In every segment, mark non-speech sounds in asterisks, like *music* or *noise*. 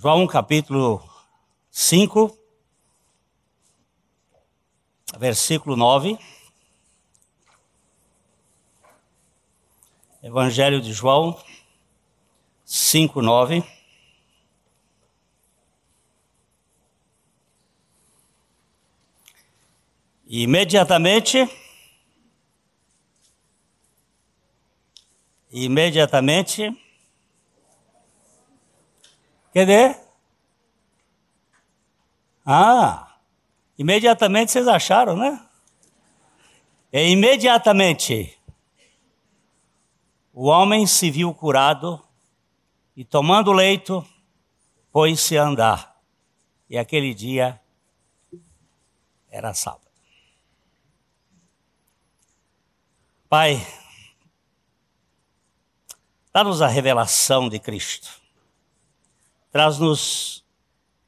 João capítulo 5, versículo 9. Evangelho de João 5, 9. imediatamente, imediatamente, Cadê? Ah, imediatamente vocês acharam, né? É imediatamente. O homem se viu curado e, tomando o leito, pôs-se a andar. E aquele dia era sábado. Pai, dá-nos a revelação de Cristo Traz-nos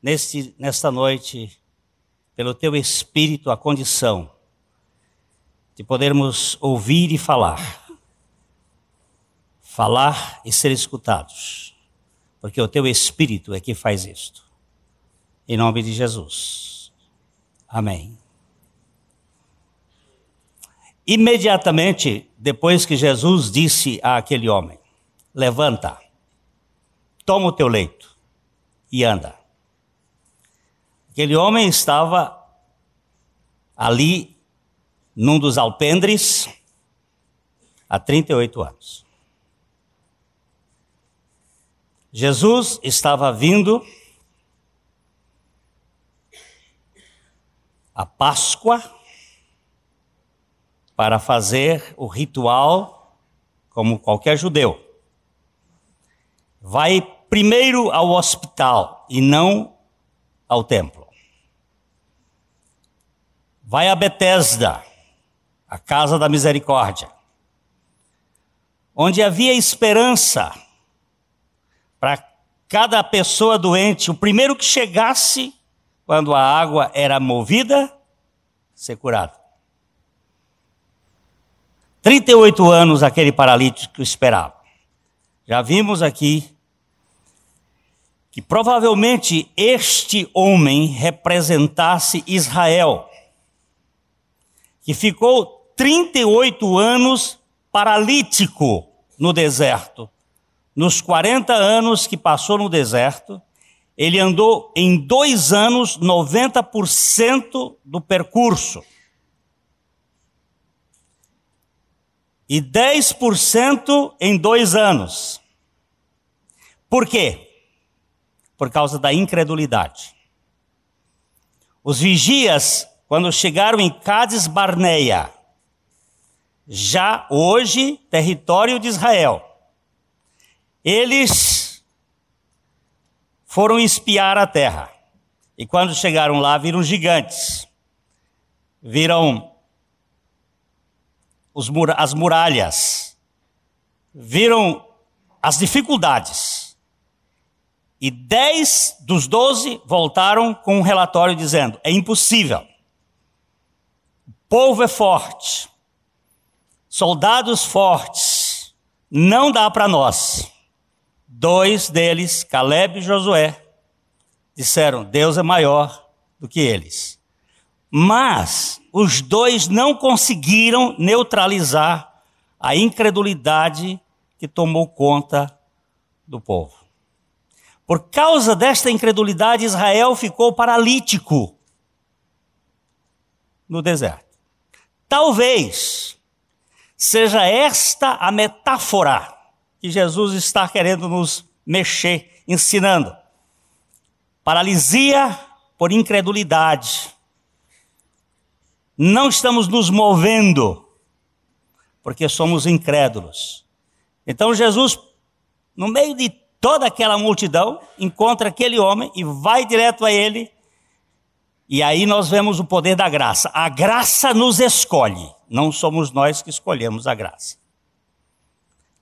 neste, nesta noite, pelo teu Espírito, a condição de podermos ouvir e falar. Falar e ser escutados, porque o teu Espírito é que faz isto. Em nome de Jesus. Amém. Imediatamente depois que Jesus disse àquele homem: Levanta, toma o teu leito e anda. Aquele homem estava ali num dos alpendres há 38 anos. Jesus estava vindo a Páscoa para fazer o ritual como qualquer judeu. Vai primeiro ao hospital e não ao templo. Vai a Betesda, a casa da misericórdia, onde havia esperança para cada pessoa doente, o primeiro que chegasse quando a água era movida, ser curado. 38 anos aquele paralítico esperava. Já vimos aqui que provavelmente este homem representasse Israel, que ficou 38 anos paralítico no deserto. Nos 40 anos que passou no deserto, ele andou em dois anos 90% do percurso. E 10% em dois anos. Por quê? por causa da incredulidade. Os vigias, quando chegaram em Cades Barneia, já hoje território de Israel, eles foram espiar a terra. E quando chegaram lá, viram gigantes, viram mur as muralhas, viram as dificuldades. E dez dos doze voltaram com um relatório dizendo: é impossível. O povo é forte. Soldados fortes. Não dá para nós. Dois deles, Caleb e Josué, disseram: Deus é maior do que eles. Mas os dois não conseguiram neutralizar a incredulidade que tomou conta do povo. Por causa desta incredulidade, Israel ficou paralítico no deserto. Talvez seja esta a metáfora que Jesus está querendo nos mexer, ensinando. Paralisia por incredulidade. Não estamos nos movendo porque somos incrédulos. Então Jesus, no meio de Toda aquela multidão encontra aquele homem e vai direto a ele. E aí nós vemos o poder da graça. A graça nos escolhe, não somos nós que escolhemos a graça.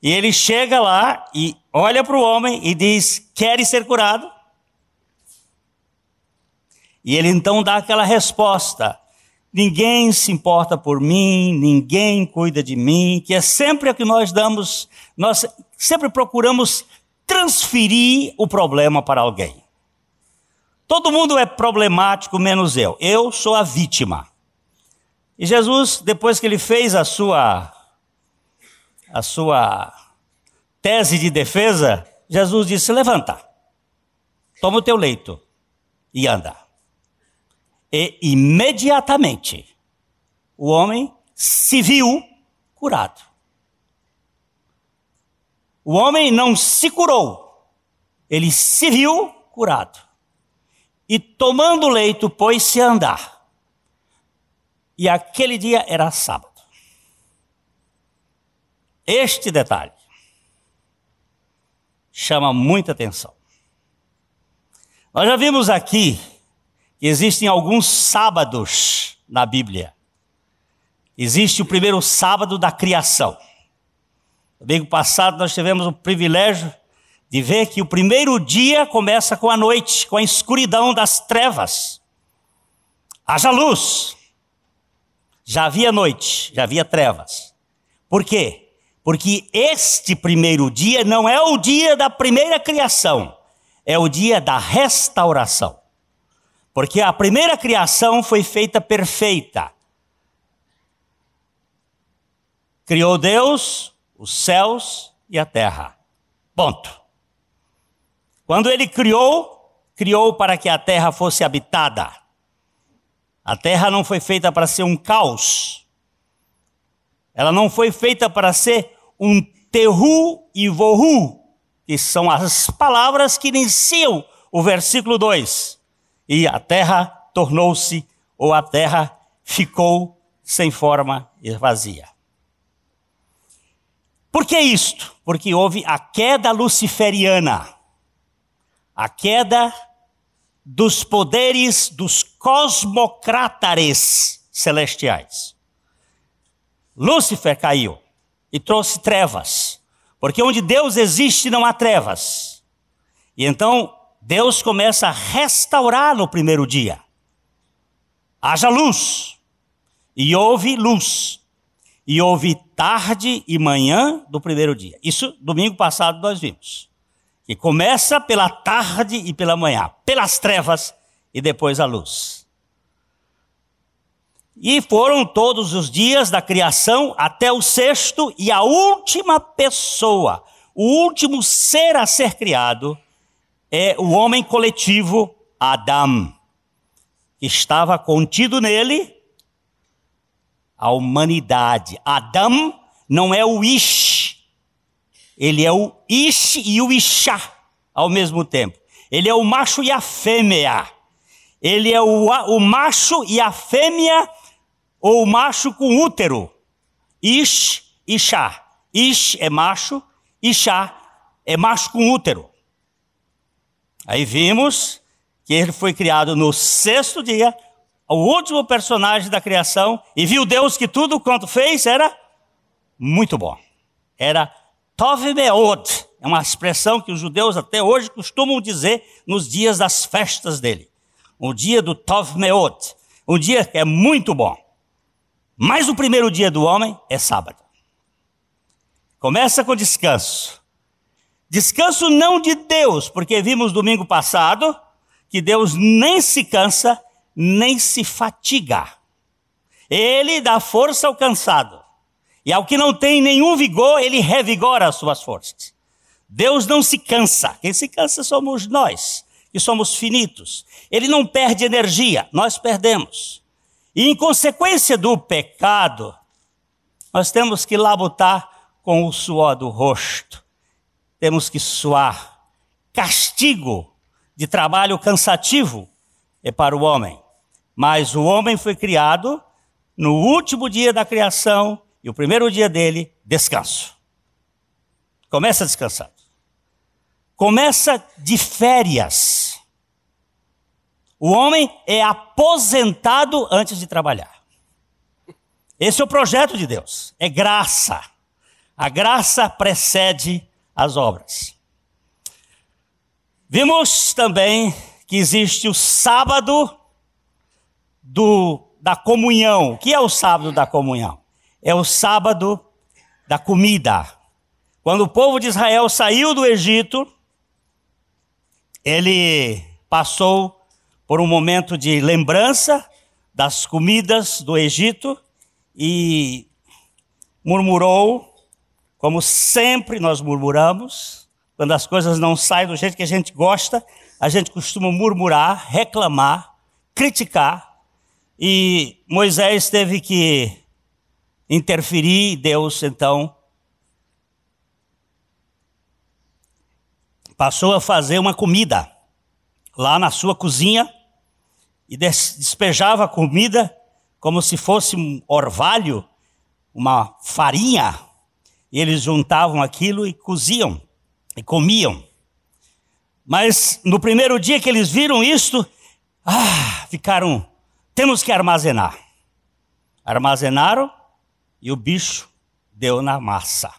E ele chega lá e olha para o homem e diz: Queres ser curado? E ele então dá aquela resposta: Ninguém se importa por mim, ninguém cuida de mim, que é sempre o que nós damos, nós sempre procuramos transferir o problema para alguém. Todo mundo é problemático, menos eu. Eu sou a vítima. E Jesus, depois que ele fez a sua a sua tese de defesa, Jesus disse: "Levanta. Toma o teu leito e anda." E imediatamente o homem se viu curado. O homem não se curou, ele se viu curado. E tomando o leito, pôs-se a andar. E aquele dia era sábado. Este detalhe chama muita atenção. Nós já vimos aqui que existem alguns sábados na Bíblia. Existe o primeiro sábado da criação. Domingo passado nós tivemos o privilégio de ver que o primeiro dia começa com a noite, com a escuridão das trevas. Haja luz. Já havia noite, já havia trevas. Por quê? Porque este primeiro dia não é o dia da primeira criação, é o dia da restauração. Porque a primeira criação foi feita perfeita. Criou Deus os céus e a terra. Ponto. Quando ele criou, criou para que a terra fosse habitada. A terra não foi feita para ser um caos. Ela não foi feita para ser um terru e vorru, que são as palavras que iniciam o versículo 2. E a terra tornou-se, ou a terra ficou sem forma e vazia. Por que isto? Porque houve a queda luciferiana, a queda dos poderes dos cosmocrátares celestiais. Lúcifer caiu e trouxe trevas, porque onde Deus existe não há trevas. E então Deus começa a restaurar no primeiro dia. Haja luz. E houve luz. E houve tarde e manhã do primeiro dia. Isso domingo passado nós vimos. Que começa pela tarde e pela manhã, pelas trevas e depois a luz. E foram todos os dias da criação até o sexto e a última pessoa, o último ser a ser criado, é o homem coletivo Adão, que estava contido nele a humanidade. Adam não é o Ish, ele é o Ish e o Ishá ao mesmo tempo. Ele é o macho e a fêmea. Ele é o, o macho e a fêmea, ou o macho com útero. Ish, Ishá. Ish é macho, Ishá é macho com útero. Aí vimos que ele foi criado no sexto dia, o último personagem da criação e viu Deus que tudo quanto fez era muito bom. Era Tov Meod, é uma expressão que os judeus até hoje costumam dizer nos dias das festas dele. O dia do Tov Meod, um dia que é muito bom. Mas o primeiro dia do homem é sábado. Começa com descanso. Descanso não de Deus, porque vimos domingo passado que Deus nem se cansa nem se fatiga. Ele dá força ao cansado, e ao que não tem nenhum vigor, ele revigora as suas forças. Deus não se cansa, quem se cansa somos nós, que somos finitos. Ele não perde energia, nós perdemos. E em consequência do pecado, nós temos que labutar com o suor do rosto. Temos que suar. Castigo de trabalho cansativo é para o homem. Mas o homem foi criado no último dia da criação e o primeiro dia dele, descanso. Começa descansando. Começa de férias. O homem é aposentado antes de trabalhar. Esse é o projeto de Deus. É graça. A graça precede as obras. Vimos também que existe o sábado do, da comunhão. O que é o sábado da comunhão? É o sábado da comida. Quando o povo de Israel saiu do Egito, ele passou por um momento de lembrança das comidas do Egito e murmurou, como sempre nós murmuramos, quando as coisas não saem do jeito que a gente gosta, a gente costuma murmurar, reclamar, criticar, e Moisés teve que interferir, Deus então passou a fazer uma comida lá na sua cozinha e despejava a comida como se fosse um orvalho, uma farinha. E eles juntavam aquilo e coziam e comiam. Mas no primeiro dia que eles viram isto, ah, ficaram temos que armazenar. Armazenaram e o bicho deu na massa.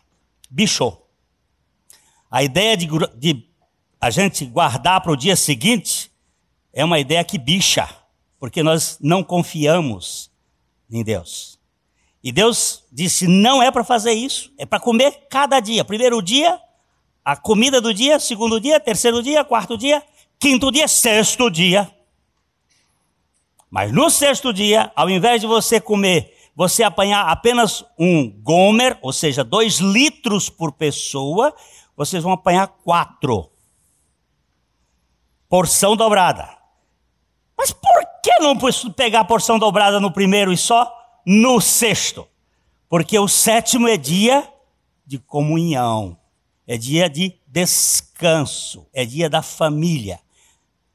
Bichou. A ideia de, de a gente guardar para o dia seguinte é uma ideia que bicha, porque nós não confiamos em Deus. E Deus disse: não é para fazer isso, é para comer cada dia. Primeiro dia, a comida do dia, segundo dia, terceiro dia, quarto dia, quinto dia, sexto dia. Mas no sexto dia, ao invés de você comer, você apanhar apenas um gomer, ou seja, dois litros por pessoa, vocês vão apanhar quatro. Porção dobrada. Mas por que não pegar a porção dobrada no primeiro e só no sexto? Porque o sétimo é dia de comunhão, é dia de descanso, é dia da família,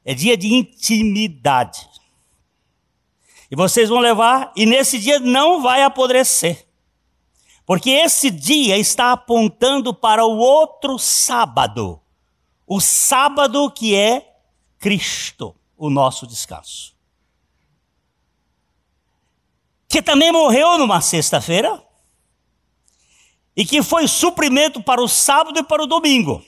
é dia de intimidade. E vocês vão levar, e nesse dia não vai apodrecer. Porque esse dia está apontando para o outro sábado. O sábado que é Cristo, o nosso descanso. Que também morreu numa sexta-feira. E que foi suprimento para o sábado e para o domingo.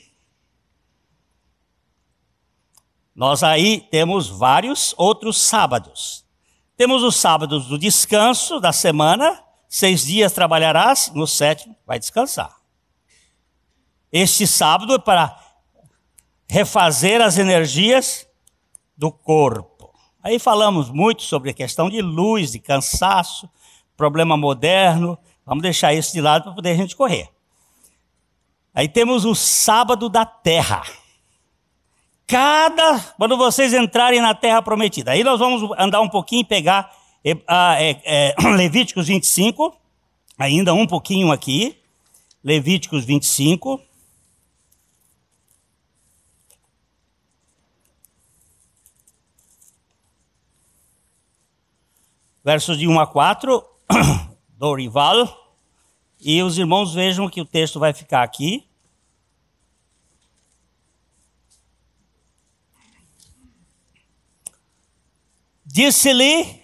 Nós aí temos vários outros sábados. Temos os sábados do descanso da semana, seis dias trabalharás, no sétimo vai descansar. Este sábado é para refazer as energias do corpo. Aí falamos muito sobre a questão de luz, de cansaço, problema moderno. Vamos deixar isso de lado para poder a gente correr. Aí temos o sábado da terra cada. Quando vocês entrarem na terra prometida. Aí nós vamos andar um pouquinho e pegar é, é, *clears throat* Levíticos 25, ainda um pouquinho aqui. Levíticos 25. Versos de 1 a 4, *clears throat* Dorival. E os irmãos vejam que o texto vai ficar aqui. Disse-lhe: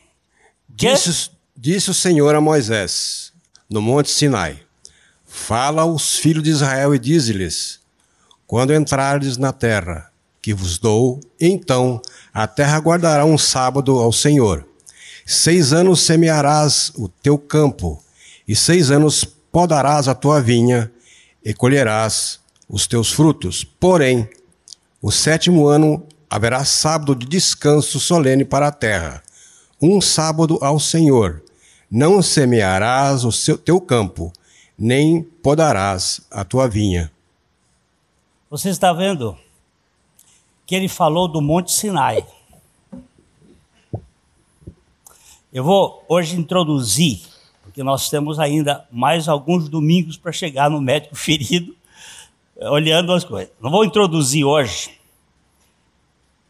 disse, disse o Senhor a Moisés, no Monte Sinai: Fala aos filhos de Israel e dize-lhes: Quando entrardes na terra que vos dou, então a terra guardará um sábado ao Senhor. Seis anos semearás o teu campo, e seis anos podarás a tua vinha, e colherás os teus frutos. Porém, o sétimo ano haverá sábado de descanso solene para a terra, um sábado ao Senhor. Não semearás o seu, teu campo, nem podarás a tua vinha. Você está vendo que ele falou do Monte Sinai. Eu vou hoje introduzir, porque nós temos ainda mais alguns domingos para chegar no médico *laughs* ferido, eh, olhando as coisas. Não vou introduzir hoje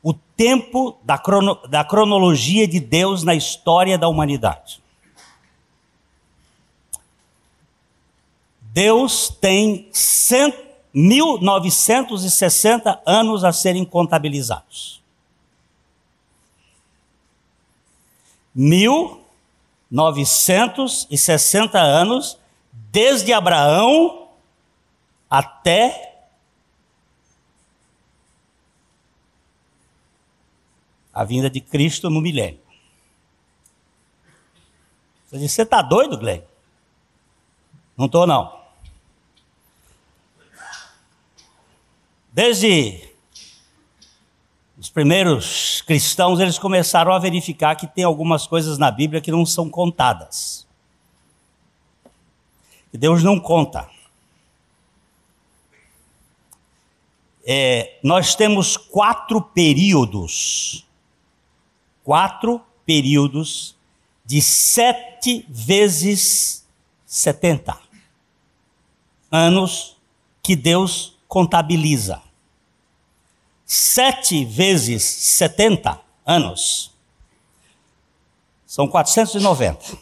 o tempo da, crono, da cronologia de Deus na história da humanidade. Deus tem 100, 1960 anos a serem contabilizados. 1960 anos desde Abraão até a vinda de Cristo no milênio. Você diz, você está doido, Glenn? Não estou, não. Desde os primeiros cristãos, eles começaram a verificar que tem algumas coisas na Bíblia que não são contadas. Que Deus não conta. É, nós temos quatro períodos quatro períodos de sete vezes setenta anos que Deus contabiliza. Sete vezes setenta anos são 490.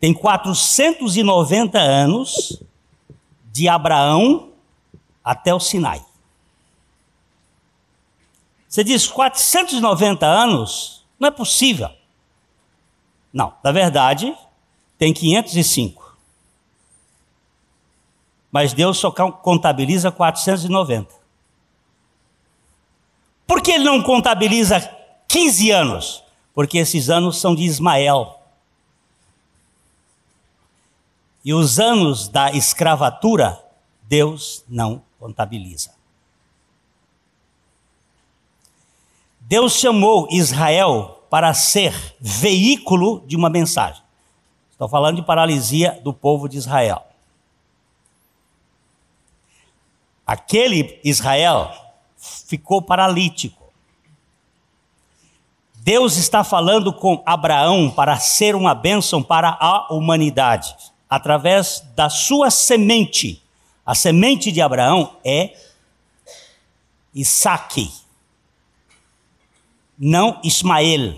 Tem 490 anos de Abraão até o Sinai. Você diz 490 anos? Não é possível. Não, na verdade, tem 505. Mas Deus só contabiliza 490. Por que ele não contabiliza 15 anos? Porque esses anos são de Ismael. E os anos da escravatura, Deus não contabiliza. Deus chamou Israel para ser veículo de uma mensagem. Estou falando de paralisia do povo de Israel. Aquele Israel ficou paralítico. Deus está falando com Abraão para ser uma bênção para a humanidade, através da sua semente. A semente de Abraão é Isaque não Ismael.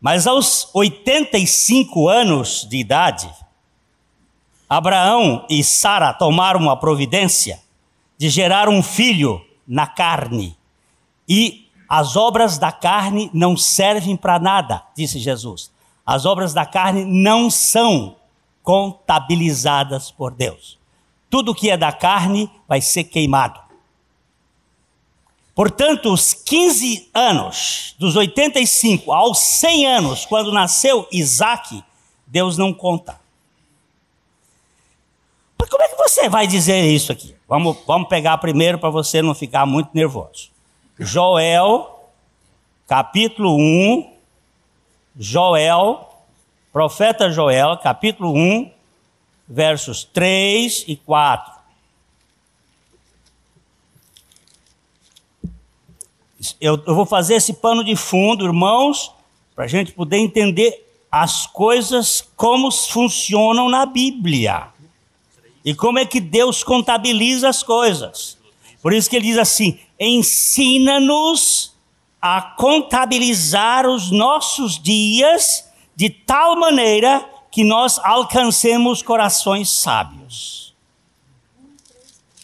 Mas aos 85 anos de idade, Abraão e Sara tomaram a providência de gerar um filho na carne. E as obras da carne não servem para nada, disse Jesus. As obras da carne não são contabilizadas por Deus. Tudo que é da carne vai ser queimado. Portanto, os 15 anos, dos 85 aos 100 anos, quando nasceu Isaac, Deus não conta. Mas como é que você vai dizer isso aqui? Vamos, vamos pegar primeiro para você não ficar muito nervoso. Joel, capítulo 1. Joel, profeta Joel, capítulo 1, versos 3 e 4. Eu, eu vou fazer esse pano de fundo, irmãos, para a gente poder entender as coisas como funcionam na Bíblia e como é que Deus contabiliza as coisas. Por isso que ele diz assim: ensina-nos a contabilizar os nossos dias de tal maneira que nós alcancemos corações sábios.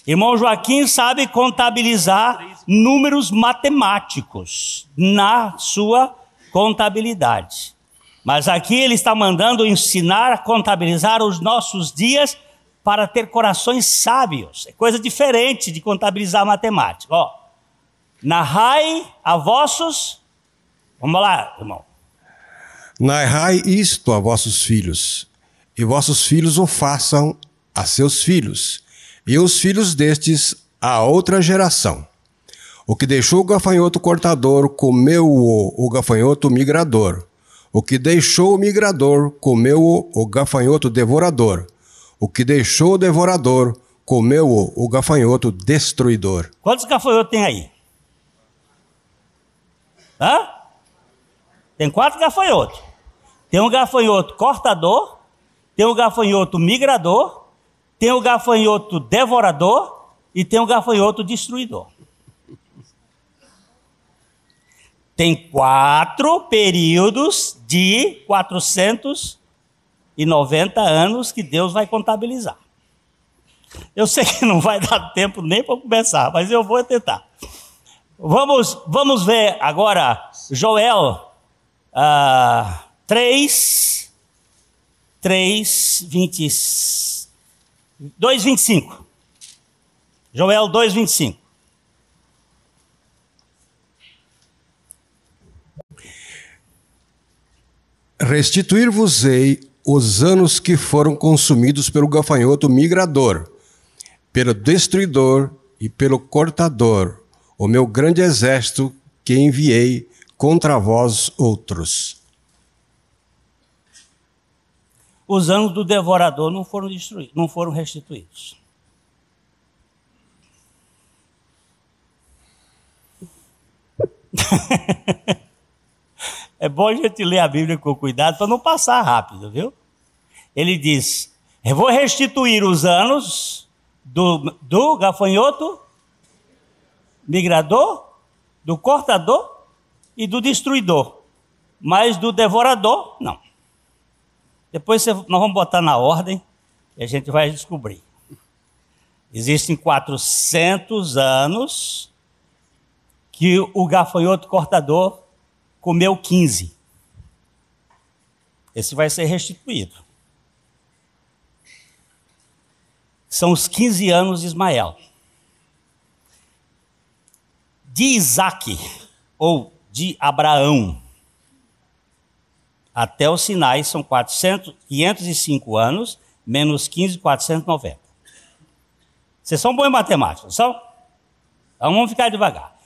Irmão Joaquim sabe contabilizar números matemáticos na sua contabilidade. Mas aqui ele está mandando ensinar a contabilizar os nossos dias para ter corações sábios. É coisa diferente de contabilizar matemática. Ó, narrai a vossos. Vamos lá, irmão. Narrai isto a vossos filhos, e vossos filhos o façam a seus filhos, e os filhos destes a outra geração. O que deixou o gafanhoto cortador comeu-o o gafanhoto migrador. O que deixou o migrador comeu-o o gafanhoto devorador. O que deixou o devorador comeu-o o gafanhoto destruidor. Quantos gafanhotos tem aí? Hã? Tem quatro gafanhotos. Tem um gafanhoto cortador, tem um gafanhoto migrador, tem um gafanhoto devorador e tem um gafanhoto destruidor. tem quatro períodos de 490 anos que Deus vai contabilizar. Eu sei que não vai dar tempo nem para começar, mas eu vou tentar. Vamos, vamos ver agora Joel uh, 3, 3, 20, 2, 25. Joel 2, 25. Restituir-vos-ei os anos que foram consumidos pelo gafanhoto migrador, pelo destruidor e pelo cortador, o meu grande exército que enviei contra vós outros. Os anos do devorador não foram destruídos, não foram restituídos. *laughs* É bom a gente ler a Bíblia com cuidado para não passar rápido, viu? Ele diz: Eu vou restituir os anos do, do gafanhoto, migrador, do cortador e do destruidor, mas do devorador, não. Depois nós vamos botar na ordem e a gente vai descobrir. Existem 400 anos que o gafanhoto cortador comeu 15. Esse vai ser restituído. São os 15 anos de Ismael. De Isaac, ou de Abraão, até os sinais são 400, 505 anos, menos 15, 490. Vocês são bons em matemática, não são? Então vamos ficar devagar.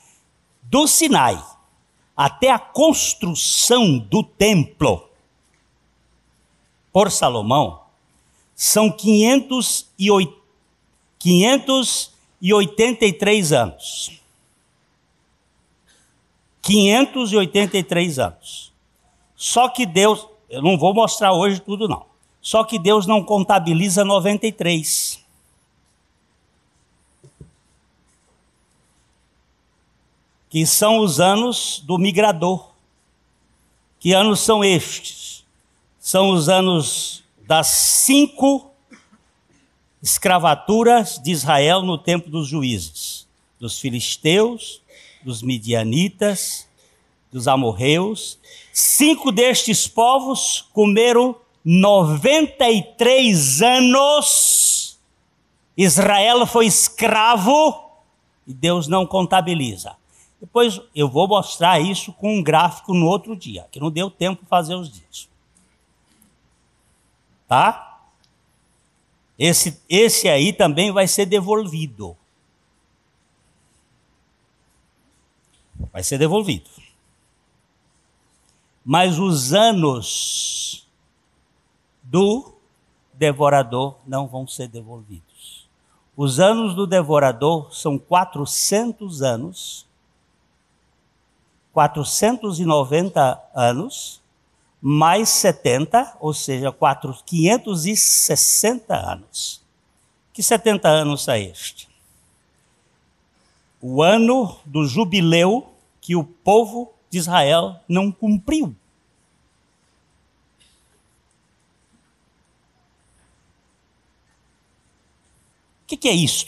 Do Sinai até a construção do templo por Salomão são 508, 583 anos. 583 anos. Só que Deus, eu não vou mostrar hoje tudo não. Só que Deus não contabiliza 93. que são os anos do migrador. Que anos são estes? São os anos das cinco escravaturas de Israel no tempo dos juízes, dos filisteus, dos midianitas, dos amorreus. Cinco destes povos comeram 93 anos. Israel foi escravo e Deus não contabiliza. Depois eu vou mostrar isso com um gráfico no outro dia, que não deu tempo fazer os dias. Tá? Esse, esse aí também vai ser devolvido. Vai ser devolvido. Mas os anos do devorador não vão ser devolvidos. Os anos do devorador são 400 anos 490 anos, mais 70, ou seja, 560 anos. Que 70 anos é este? O ano do jubileu que o povo de Israel não cumpriu. O que, que é isso?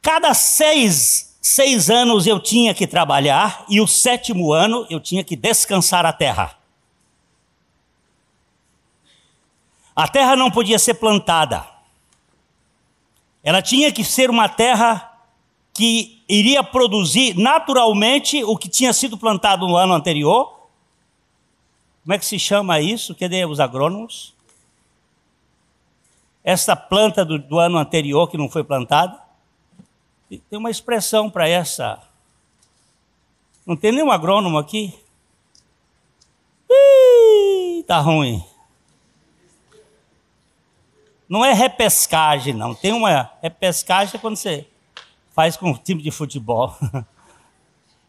Cada seis Seis anos eu tinha que trabalhar e o sétimo ano eu tinha que descansar a terra. A terra não podia ser plantada. Ela tinha que ser uma terra que iria produzir naturalmente o que tinha sido plantado no ano anterior. Como é que se chama isso? é os agrônomos? Essa planta do, do ano anterior que não foi plantada? tem uma expressão para essa. Não tem nenhum agrônomo aqui? Ih, tá ruim. Não é repescagem, não. Tem uma repescagem pescagem quando você faz com o time de futebol. *laughs*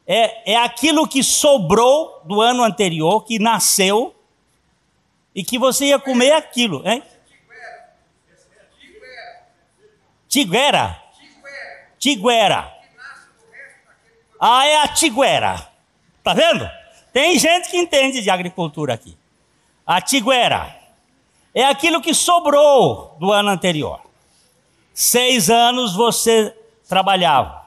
É, é aquilo que sobrou do ano anterior, que nasceu, e que você ia comer aquilo, hein? É é Tiguera? tiguera. Ah, é a tiguera. Tá vendo? Tem gente que entende de agricultura aqui. A tiguera é aquilo que sobrou do ano anterior. Seis anos você trabalhava,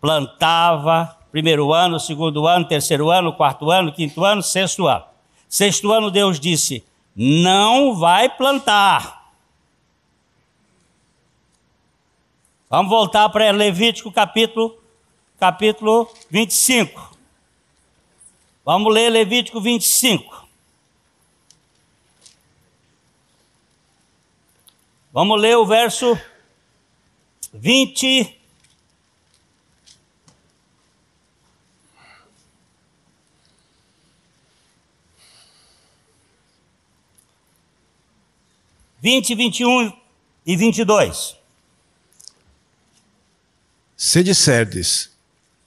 plantava, primeiro ano, segundo ano, terceiro ano, quarto ano, quinto ano, sexto ano. Sexto ano, Deus disse: não vai plantar Vamos voltar para Levítico capítulo, capítulo 25. Vamos ler Levítico 25. Vamos ler o verso 20. Vinte, vinte e um e vinte e dois. Se disserdes,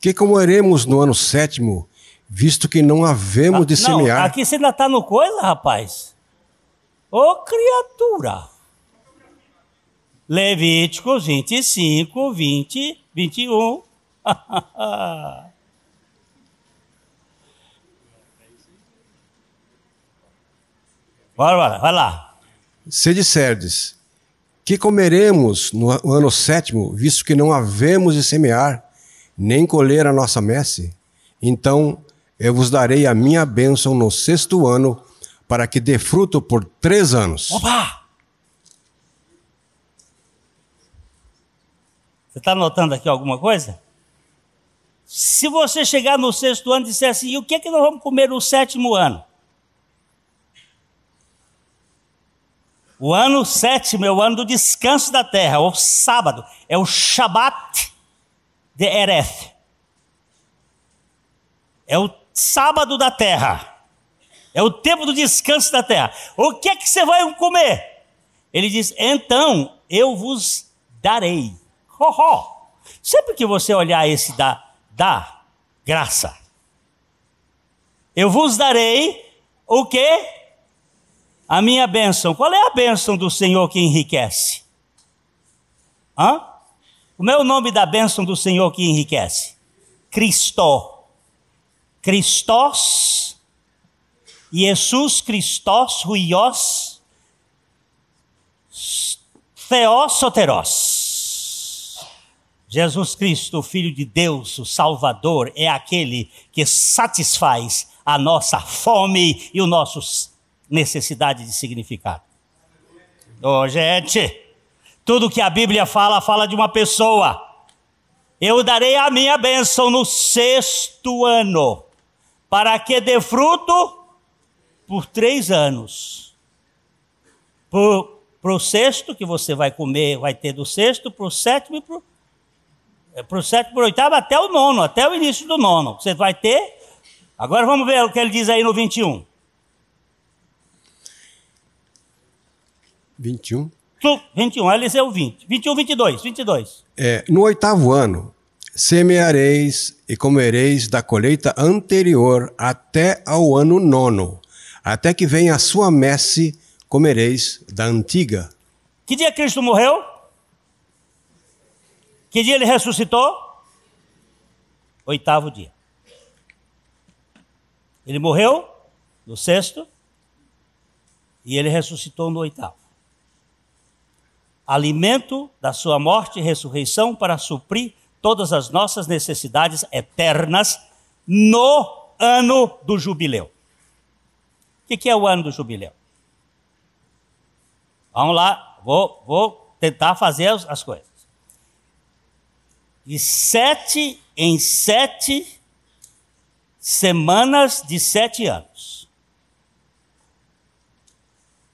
que comeremos no ano sétimo, visto que não havemos ah, de não, semear. Aqui você ainda está no coisa, rapaz. Ô criatura! Levíticos 25, 20, 21. Bora, bora, vai lá. Se disserdes, que comeremos no ano sétimo, visto que não havemos de semear, nem colher a nossa messe? Então eu vos darei a minha bênção no sexto ano, para que dê fruto por três anos. Opa! Você está notando aqui alguma coisa? Se você chegar no sexto ano e disser assim, e o que é que nós vamos comer no sétimo ano? O ano sétimo é o ano do descanso da terra, o sábado, é o Shabat de Ereth. É o sábado da terra. É o tempo do descanso da terra. O que é que você vai comer? Ele diz: "Então eu vos darei". Ho, ho. Sempre que você olhar esse da da graça, eu vos darei o que? a minha bênção. Qual é a bênção do Senhor que enriquece? Hã? Como é o nome da bênção do Senhor que enriquece? Cristó. Cristós, Jesus Cristós, Ruiós, Theosoteros. Jesus Cristo, o Filho de Deus, o Salvador, é aquele que satisfaz a nossa fome e o nosso necessidade de significado. Oh, gente, tudo que a Bíblia fala, fala de uma pessoa. Eu darei a minha bênção no sexto ano, para que dê fruto por três anos. Para o sexto, que você vai comer, vai ter do sexto, para o sétimo e para é, para o sétimo, para o oitavo, até o nono, até o início do nono. Você vai ter. Agora vamos ver o que ele diz aí no 21. 21. 21, Eliseu 20. 21, 22, 22. É, no oitavo ano, semeareis e comereis da colheita anterior até ao ano nono, até que venha a sua messe, comereis da antiga. Que dia Cristo morreu? Que dia ele ressuscitou? Oitavo dia. Ele morreu no sexto e ele ressuscitou no oitavo alimento da sua morte e ressurreição para suprir todas as nossas necessidades eternas no ano do jubileu. O que, é o ano do jubileu? Vamos lá, vou, vou tentar fazer as coisas. De sete em sete semanas de sete anos.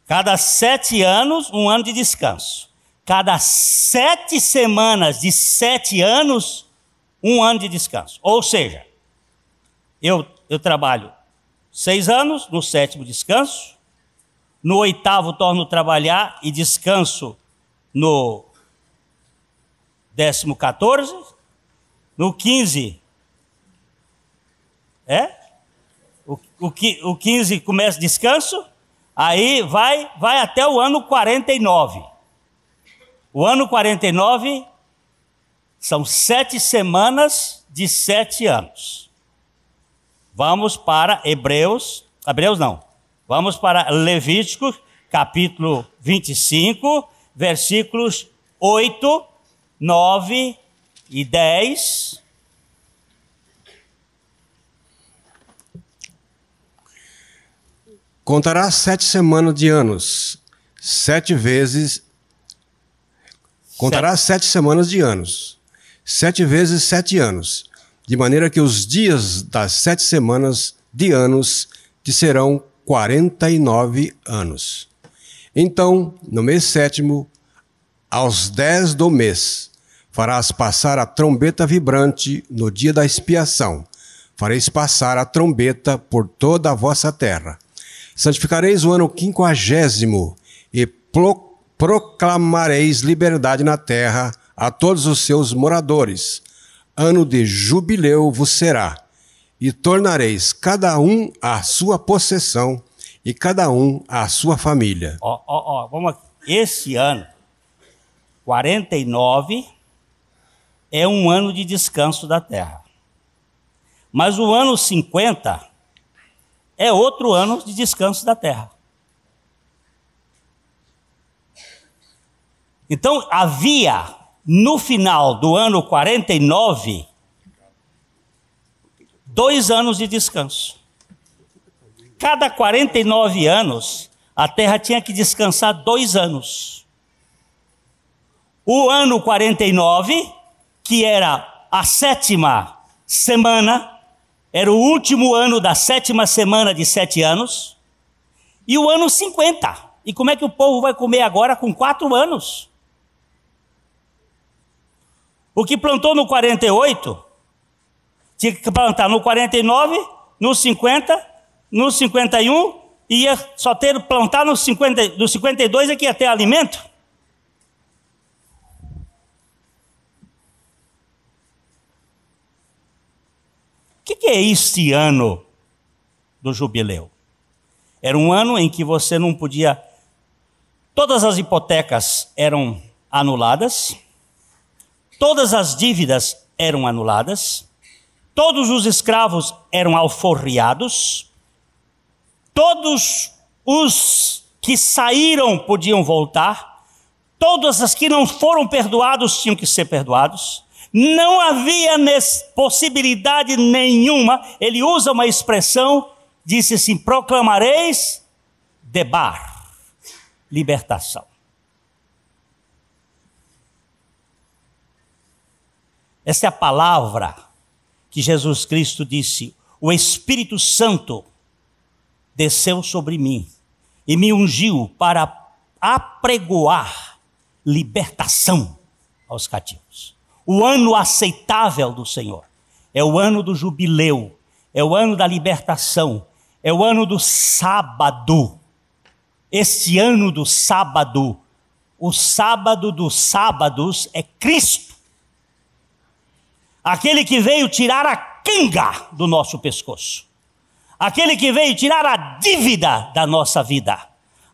Cada sete anos, um ano de descanso cada sete semanas de sete anos, um ano de descanso. Ou seja, eu, eu trabalho seis anos, no sétimo descanso, no oitavo torno trabalhar e descanso no décimo 14, no 15, é? O, o, o 15 começa descanso, aí vai, vai até o ano 49. O ano 49 são sete semanas de sete anos. Vamos para Hebreus, Hebreus não, vamos para Levítico, capítulo 25, versículos 8, 9 e 10. Contará sete semanas de anos, sete vezes Contará sete. sete semanas de anos. Sete vezes sete anos. De maneira que os dias das sete semanas de anos te serão 49 anos. Então, no mês sétimo, aos dez do mês, farás passar a trombeta vibrante no dia da expiação. Fareis passar a trombeta por toda a vossa terra. Santificareis o ano quinquagésimo e procurareis proclamareis liberdade na terra a todos os seus moradores. Ano de jubileu vos será, e tornareis cada um a sua possessão e cada um a sua família. Ó, ó, ó, vamos aqui. Este ano, 49, é um ano de descanso da terra. Mas o ano 50 é outro ano de descanso da terra. Então havia no final do ano 49 dois anos de descanso. Cada 49 anos a terra tinha que descansar dois anos. O ano 49, que era a sétima semana, era o último ano da sétima semana de sete anos, e o ano 50. E como é que o povo vai comer agora com quatro anos? O que plantou no 48, tinha que plantar no 49, no 50, no 51, e ia só ter plantar no, 50, no 52 é que ia ter alimento. O que, que é este ano do jubileu? Era um ano em que você não podia. Todas as hipotecas eram anuladas todas as dívidas eram anuladas, todos os escravos eram alforriados, todos os que saíram podiam voltar, todas as que não foram perdoados tinham que ser perdoados. Não havia possibilidade nenhuma, ele usa uma expressão, disse assim: proclamareis debar, libertação. Essa é a palavra que Jesus Cristo disse: O Espírito Santo desceu sobre mim e me ungiu para apregoar libertação aos cativos. O ano aceitável do Senhor é o ano do jubileu, é o ano da libertação, é o ano do sábado. Este ano do sábado, o sábado dos sábados é Cristo aquele que veio tirar a canga do nosso pescoço, aquele que veio tirar a dívida da nossa vida,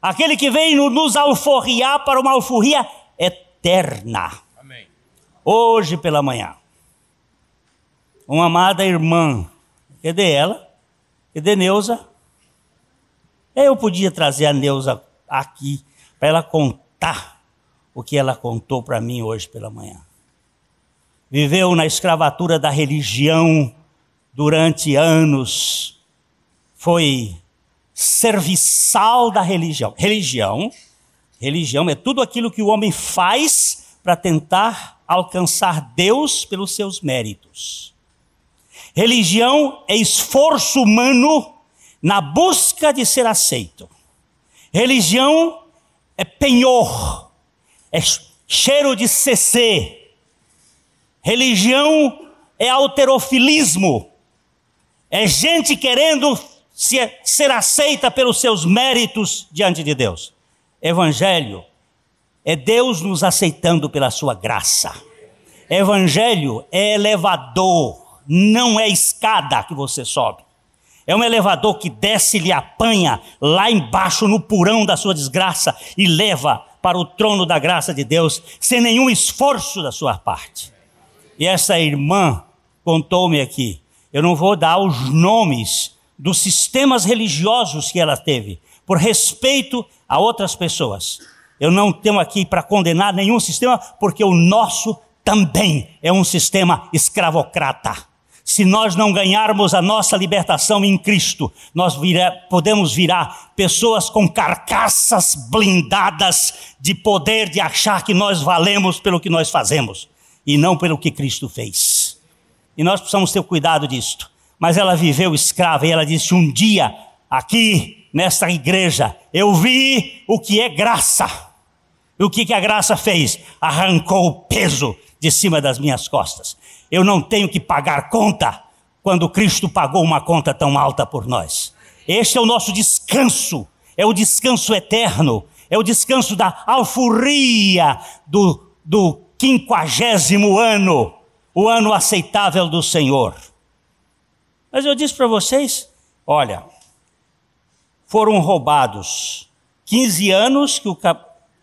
aquele que veio nos alforriar para uma alforria eterna. Hoje pela manhã, uma amada irmã, cadê ela? Cadê Neuza? Eu podia trazer a Neuza aqui para ela contar o que ela contou para mim hoje pela manhã viveu na escravatura da religião durante anos, foi serviçal da religião. Religião, religião é tudo aquilo que o homem faz para tentar alcançar Deus pelos seus méritos. Religião é esforço humano na busca de ser aceito. Religião é penhor, é cheiro de CC, Religião é alterofilismo. É gente querendo ser aceita pelos seus méritos diante de Deus. Evangelho é Deus nos aceitando pela sua graça. Evangelho é elevador, não é escada que você sobe. É um elevador que desce e lhe apanha lá embaixo no purão da sua desgraça e leva para o trono da graça de Deus sem nenhum esforço da sua parte. E essa irmã contou-me aqui. Eu não vou dar os nomes dos sistemas religiosos que ela teve, por respeito a outras pessoas. Eu não tenho aqui para condenar nenhum sistema, porque o nosso também é um sistema escravocrata. Se nós não ganharmos a nossa libertação em Cristo, nós vira, podemos virar pessoas com carcaças blindadas de poder de achar que nós valemos pelo que nós fazemos e não pelo que Cristo fez. E nós precisamos ter cuidado disto. Mas ela viveu escrava e ela disse: Um dia, aqui, nesta igreja, eu vi o que é graça. E o que, que a graça fez? Arrancou o peso de cima das minhas costas. Eu não tenho que pagar conta quando Cristo pagou uma conta tão alta por nós. Este é o nosso descanso, é o descanso eterno, é o descanso da alforria do, do quinquagésimo ano, o ano aceitável do Senhor. Mas eu disse para vocês: olha, foram roubados 15 anos que o,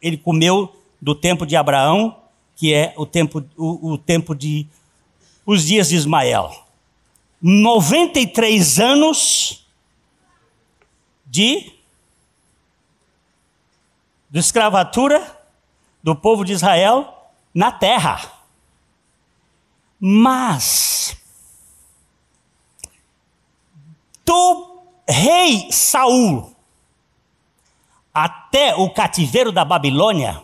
ele comeu do tempo de Abraão, que é o tempo, o, o tempo de os dias de Ismael. 93 anos de, de escravatura do povo de Israel na terra. Mas do rei Saul até o cativeiro da Babilônia,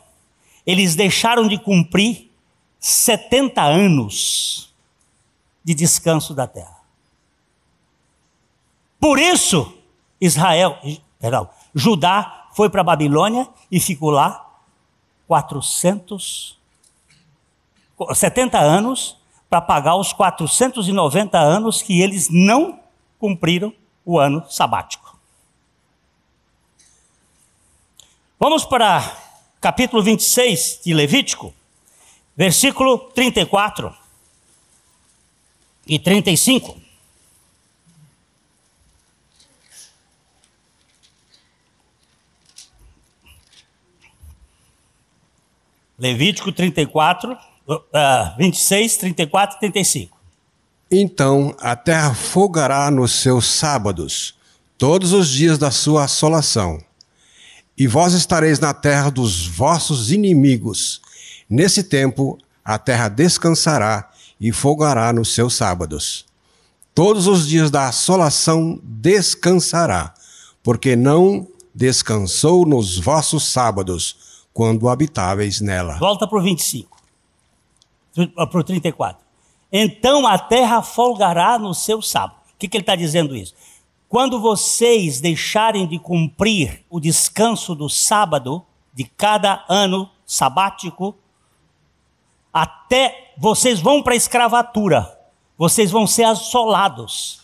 eles deixaram de cumprir 70 anos de descanso da terra. Por isso, Israel, perdão, Judá foi para a Babilônia e ficou lá 400 70 anos para pagar os 490 anos que eles não cumpriram o ano sabático. Vamos para capítulo 26 de Levítico, versículo 34 e 35. Levítico 34, uh, 26, 34 e 35. Então a terra folgará nos seus sábados, todos os dias da sua assolação. E vós estareis na terra dos vossos inimigos. Nesse tempo a terra descansará e folgará nos seus sábados. Todos os dias da assolação descansará, porque não descansou nos vossos sábados, quando habitáveis nela. Volta para o 25 para o 34. Então a terra folgará no seu sábado. O que, que ele está dizendo isso? Quando vocês deixarem de cumprir o descanso do sábado de cada ano sabático, até vocês vão para a escravatura, vocês vão ser assolados.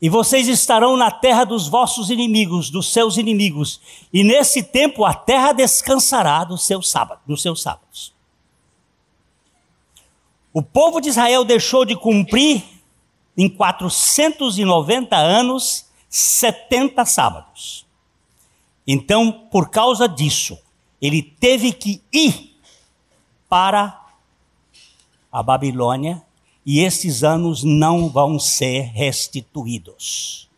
E vocês estarão na terra dos vossos inimigos, dos seus inimigos. E nesse tempo a terra descansará do seu sábado, dos seus sábados. O povo de Israel deixou de cumprir em 490 anos 70 sábados. Então, por causa disso, ele teve que ir para a Babilônia e esses anos não vão ser restituídos.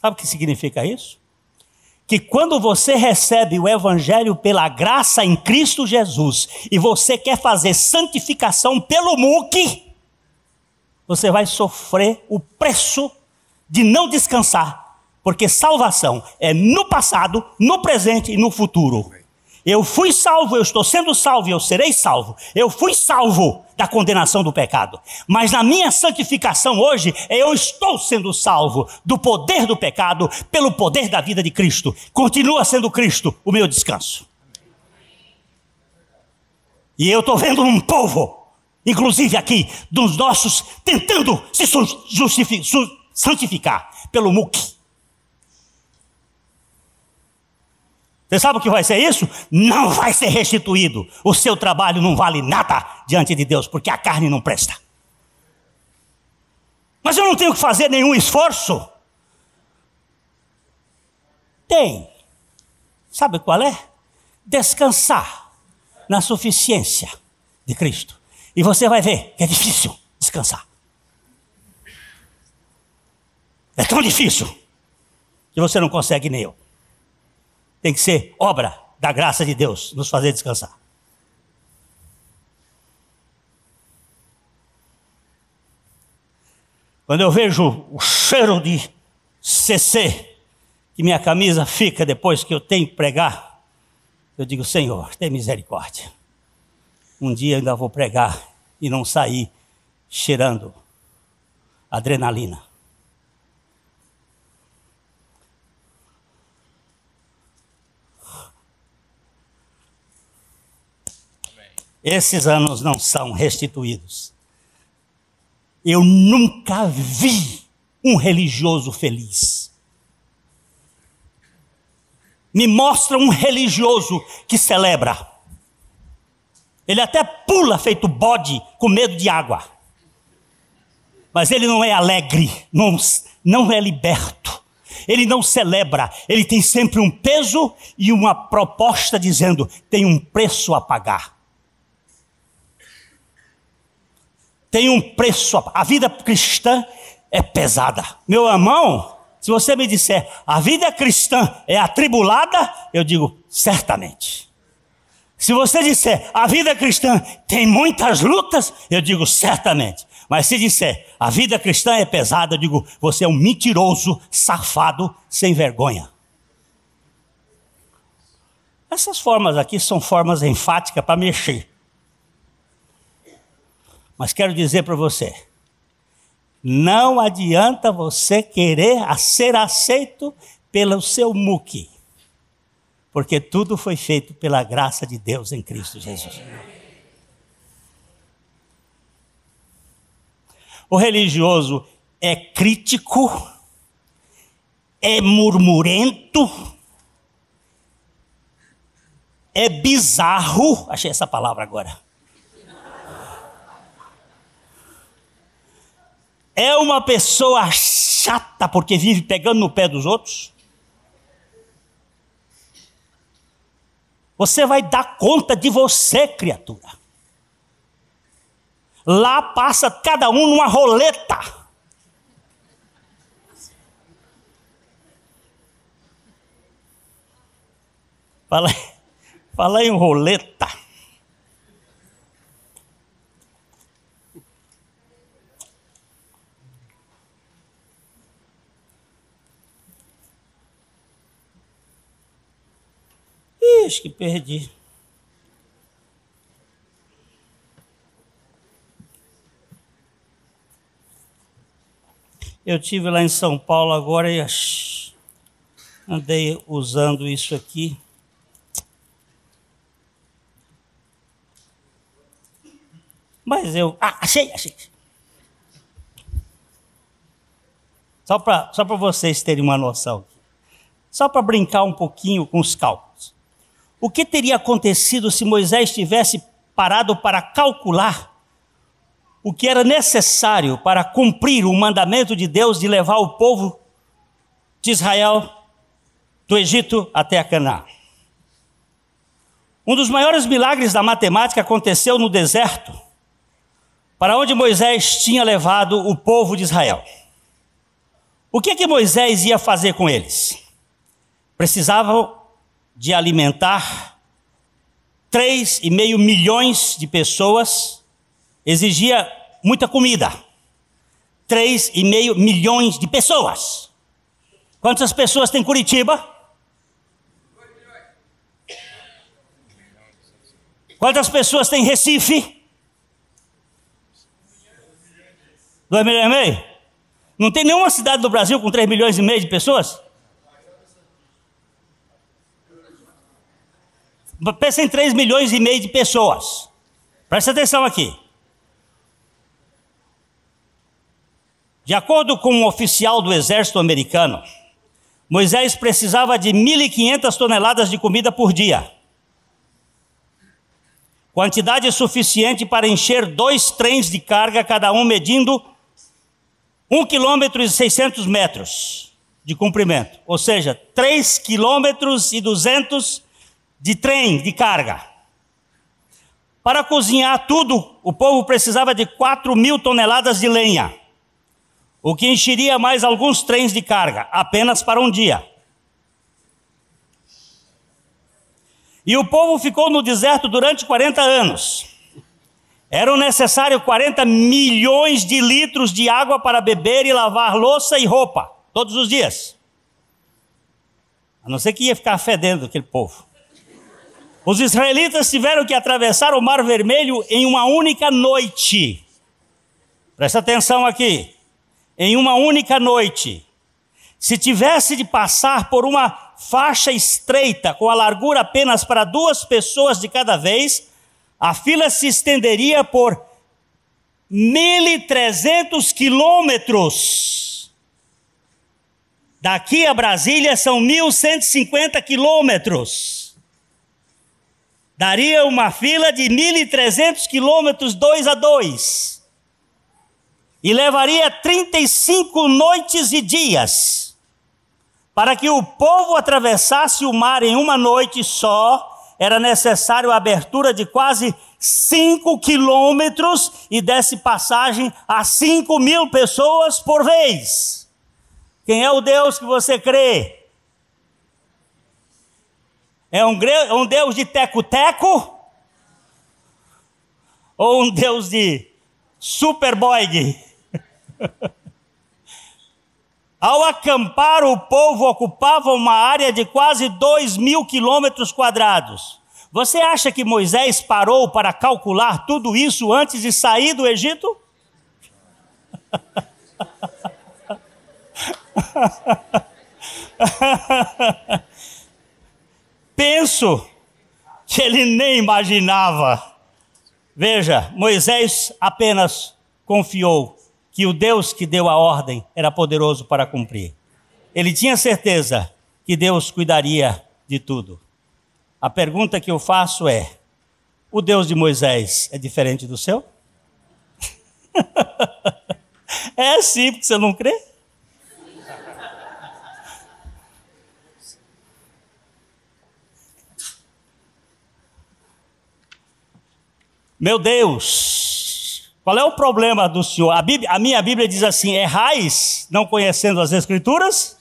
Sabe o que significa isso? que quando você recebe o Evangelho pela graça em Cristo Jesus e você quer fazer santificação pelo MUC, você vai sofrer o preço de não descansar, porque salvação é no passado, no presente e no futuro. Eu fui salvo, eu estou sendo salvo e eu serei salvo. Eu fui salvo da condenação do pecado. Mas na minha santificação hoje, eu estou sendo salvo do poder do pecado pelo poder da vida de Cristo. Continua sendo Cristo o meu descanso. E eu estou vendo um povo, inclusive aqui, dos nossos, tentando se santificar pelo muque Você sabe o que vai ser isso? Não vai ser restituído. O seu trabalho não vale nada diante de Deus, porque a carne não presta. Mas eu não tenho que fazer nenhum esforço. Tem. Sabe qual é? Descansar na suficiência de Cristo. E você vai ver que é difícil descansar. É tão difícil que você não consegue nem eu tem que ser obra da graça de Deus, nos fazer descansar. Quando eu vejo o cheiro de CC que minha camisa fica depois que eu tenho que pregar, eu digo, Senhor, tem misericórdia. Um dia ainda vou pregar e não sair cheirando adrenalina. esses anos não são restituídos. Eu nunca vi um religioso feliz. Me mostra um religioso que celebra. Ele até pula feito bode com medo de água. Mas ele não é alegre, não, não é liberto. Ele não celebra, ele tem sempre um peso e uma proposta dizendo: tem um preço a pagar. tem um preço. A vida cristã é pesada. Meu irmão, se você me disser a vida cristã é atribulada, eu digo certamente. Se você disser a vida cristã tem muitas lutas, eu digo certamente. Mas se disser a vida cristã é pesada, eu digo você é um mentiroso, safado, sem vergonha. Essas formas aqui são formas enfáticas para mexer. Mas quero dizer para você: não adianta você querer ser aceito pelo seu muque, porque tudo foi feito pela graça de Deus em Cristo Jesus. O religioso é crítico, é murmurento, é bizarro. Achei essa palavra agora. É uma pessoa chata porque vive pegando no pé dos outros? Você vai dar conta de você, criatura. Lá passa cada um numa roleta. Fala, fala em roleta. que perdi. Eu tive lá em São Paulo agora e andei usando isso aqui. Mas eu. Ah, achei, achei. Só para só vocês terem uma noção. Só para brincar um pouquinho com os cálculos. O que teria acontecido se Moisés tivesse parado para calcular o que era necessário para cumprir o mandamento de Deus de levar o povo de Israel do Egito até a Canaã? Um dos maiores milagres da matemática aconteceu no deserto, para onde Moisés tinha levado o povo de Israel. O que, é que Moisés ia fazer com eles? Precisavam de alimentar 3,5 milhões de pessoas exigia muita comida. 3,5 milhões de pessoas. Quantas pessoas tem Curitiba? Quantas pessoas tem Recife? 2 milhões e meio? Não tem nenhuma cidade do Brasil com 3 milhões e meio de pessoas? Pensa em 3 milhões e meio de pessoas. Presta atenção aqui. De acordo com um oficial do exército americano, Moisés precisava de 1.500 toneladas de comida por dia. Quantidade suficiente para encher dois trens de carga, cada um medindo 1 quilômetro e 600 metros de comprimento. Ou seja, 3 quilômetros e 200 de trem de carga. Para cozinhar tudo, o povo precisava de 4 mil toneladas de lenha, o que encheria mais alguns trens de carga, apenas para um dia. E o povo ficou no deserto durante 40 anos. Eram necessários 40 milhões de litros de água para beber e lavar louça e roupa, todos os dias. A não ser que ia ficar fedendo aquele povo. Os israelitas tiveram que atravessar o Mar Vermelho em uma única noite. Presta atenção aqui. Em uma única noite. Se tivesse de passar por uma faixa estreita, com a largura apenas para duas pessoas de cada vez, a fila se estenderia por 1.300 quilômetros. Daqui a Brasília são 1.150 quilômetros daria uma fila de 1.300 quilômetros dois a dois. E levaria 35 noites e dias para que o povo atravessasse o mar em uma noite só. Era necessário a abertura de quase 5 quilômetros e desse passagem a 5 mil pessoas por vez. Quem é o Deus que você crê? É um, é um Deus de teco-teco? Ou um Deus de Superboy? *laughs* Ao acampar, o povo ocupava uma área de quase 2 mil quilômetros quadrados. Você acha que Moisés parou para calcular tudo isso antes de sair do Egito? *laughs* penso que ele nem imaginava. Veja, Moisés apenas confiou que o Deus que deu a ordem era poderoso para cumprir. Ele tinha certeza que Deus cuidaria de tudo. A pergunta que eu faço é: o Deus de Moisés é diferente do seu? *laughs* é sim, porque você não crê? Meu Deus, qual é o problema do Senhor? A, Bíblia, a minha Bíblia diz assim: errais, é não conhecendo as Escrituras,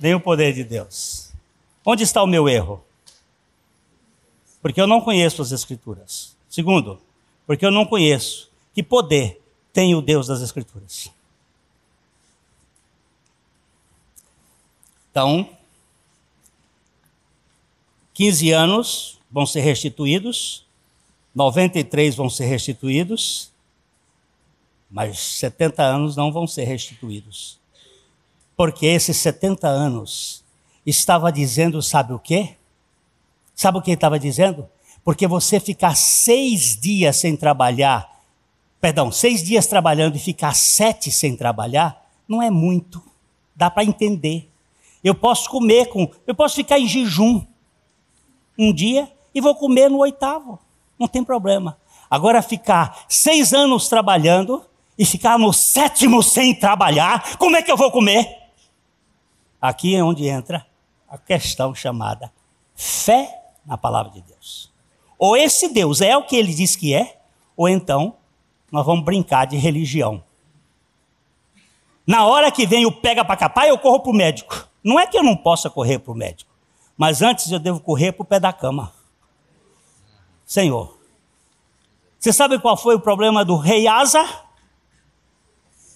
nem o poder de Deus. Onde está o meu erro? Porque eu não conheço as Escrituras. Segundo, porque eu não conheço que poder tem o Deus das Escrituras. Então, 15 anos vão ser restituídos 93 vão ser restituídos, mas 70 anos não vão ser restituídos. Porque esses 70 anos estava dizendo, sabe o quê? Sabe o que ele estava dizendo? Porque você ficar seis dias sem trabalhar, perdão, seis dias trabalhando e ficar sete sem trabalhar, não é muito. Dá para entender. Eu posso comer com, eu posso ficar em jejum um dia e vou comer no oitavo não tem problema. Agora ficar seis anos trabalhando e ficar no sétimo sem trabalhar, como é que eu vou comer? Aqui é onde entra a questão chamada fé na palavra de Deus. Ou esse Deus é o que ele diz que é, ou então nós vamos brincar de religião. Na hora que vem o pega para capar, eu corro para o médico. Não é que eu não possa correr para o médico, mas antes eu devo correr para o pé da cama. Senhor. Você sabe qual foi o problema do rei Asa?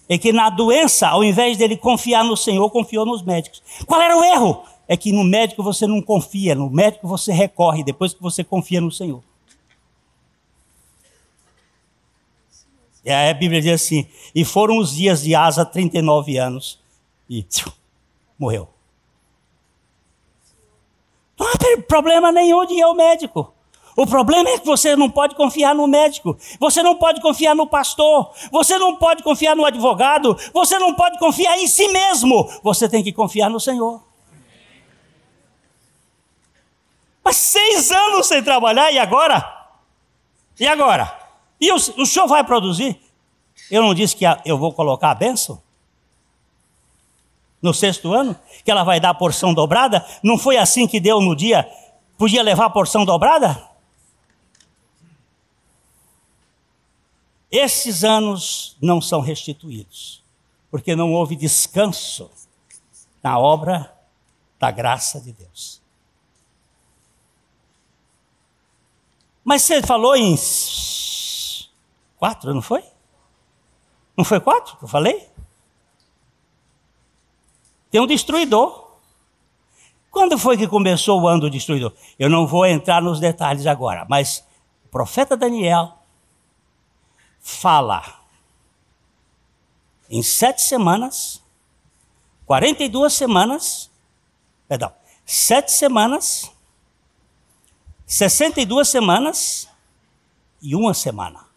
É que na doença, ao invés dele confiar no Senhor, confiou nos médicos. Qual era o erro? É que no médico você não confia, no médico você recorre depois que você confia no Senhor. E aí a Bíblia diz assim: e foram os dias de Asa, 39 anos, e *laughs* morreu. Não há problema nenhum de ir ao médico. O problema é que você não pode confiar no médico, você não pode confiar no pastor, você não pode confiar no advogado, você não pode confiar em si mesmo, você tem que confiar no Senhor. Mas seis anos sem trabalhar e agora? E agora? E o, o senhor vai produzir? Eu não disse que a, eu vou colocar a bênção? No sexto ano? Que ela vai dar a porção dobrada? Não foi assim que deu no dia? Podia levar a porção dobrada? Esses anos não são restituídos, porque não houve descanso na obra da graça de Deus. Mas você falou em quatro, não foi? Não foi quatro que eu falei? Tem um destruidor. Quando foi que começou o ano do destruidor? Eu não vou entrar nos detalhes agora, mas o profeta Daniel falar. Em sete semanas, 42 semanas, perdão, sete semanas, 62 semanas e uma semana.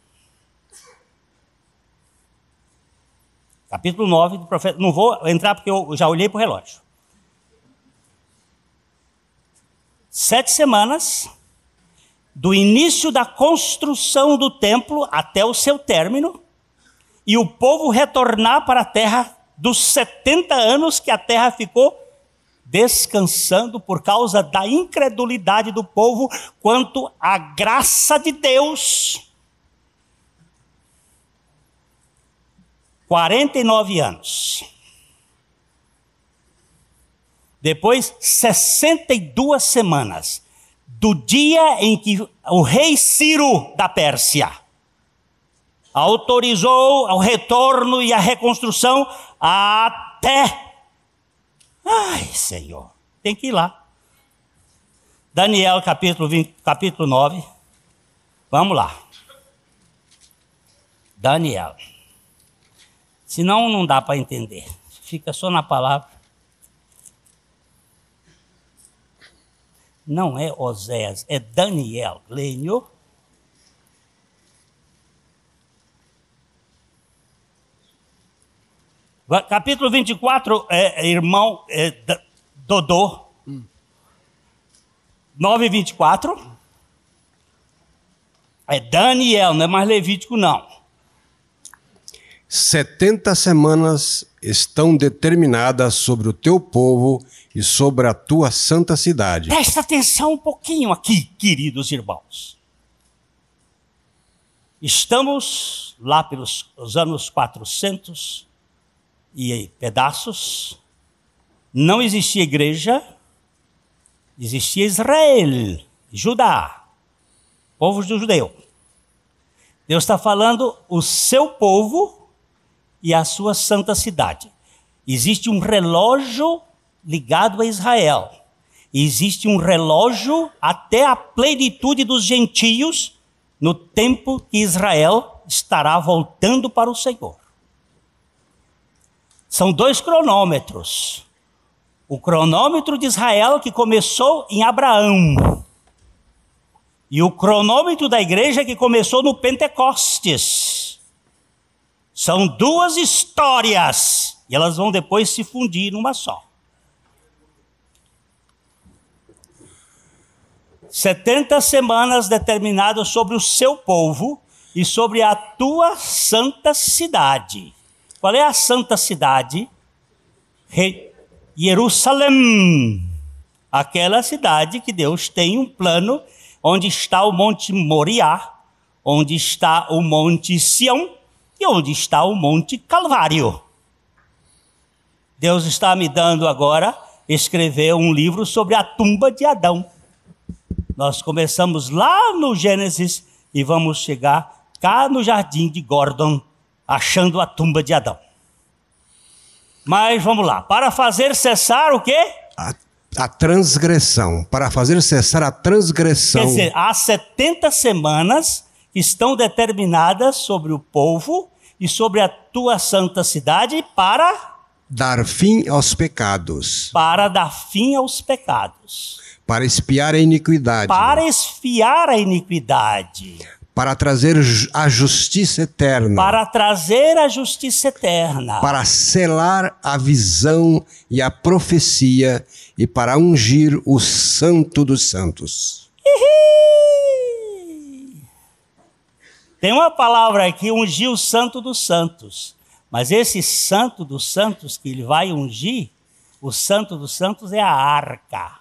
Capítulo 9 do profeta. Não vou entrar porque eu já olhei para o relógio. Sete semanas, do início da construção do templo até o seu término, e o povo retornar para a terra dos 70 anos que a terra ficou descansando por causa da incredulidade do povo quanto à graça de Deus. 49 anos. Depois, 62 semanas do dia em que o rei Ciro da Pérsia autorizou o retorno e a reconstrução até. Ai, Senhor, tem que ir lá. Daniel capítulo, 20, capítulo 9. Vamos lá. Daniel. Senão não dá para entender. Fica só na palavra. não é Oséias, é Daniel. Lenho. Capítulo 24, é, é, irmão é, Dodô. Hum. 9 e 24. É Daniel, não é mais Levítico, não. 70 semanas estão determinadas sobre o teu povo e sobre a tua santa cidade. Presta atenção um pouquinho aqui, queridos irmãos. Estamos lá pelos anos 400 e pedaços. Não existia igreja, existia Israel, Judá, povos do judeu. Deus está falando, o seu povo e a sua santa cidade. Existe um relógio ligado a Israel. Existe um relógio até a plenitude dos gentios no tempo que Israel estará voltando para o Senhor. São dois cronômetros. O cronômetro de Israel que começou em Abraão e o cronômetro da igreja que começou no Pentecostes. São duas histórias e elas vão depois se fundir numa só. 70 semanas determinadas sobre o seu povo e sobre a tua santa cidade. Qual é a santa cidade? Re Jerusalém. Aquela cidade que Deus tem um plano onde está o Monte Moriá, onde está o Monte Sião onde está o Monte Calvário? Deus está me dando agora escrever um livro sobre a tumba de Adão. Nós começamos lá no Gênesis e vamos chegar cá no jardim de Gordon, achando a tumba de Adão. Mas vamos lá. Para fazer cessar o quê? A, a transgressão. Para fazer cessar a transgressão. Quer dizer, há 70 semanas que estão determinadas sobre o povo e sobre a tua santa cidade para dar fim aos pecados. Para dar fim aos pecados. Para espiar a iniquidade. Para espiar a iniquidade. Para trazer a justiça eterna. Para trazer a justiça eterna. Para selar a visão e a profecia e para ungir o santo dos santos. Tem uma palavra aqui, ungir o santo dos santos. Mas esse santo dos santos que ele vai ungir, o santo dos santos é a arca.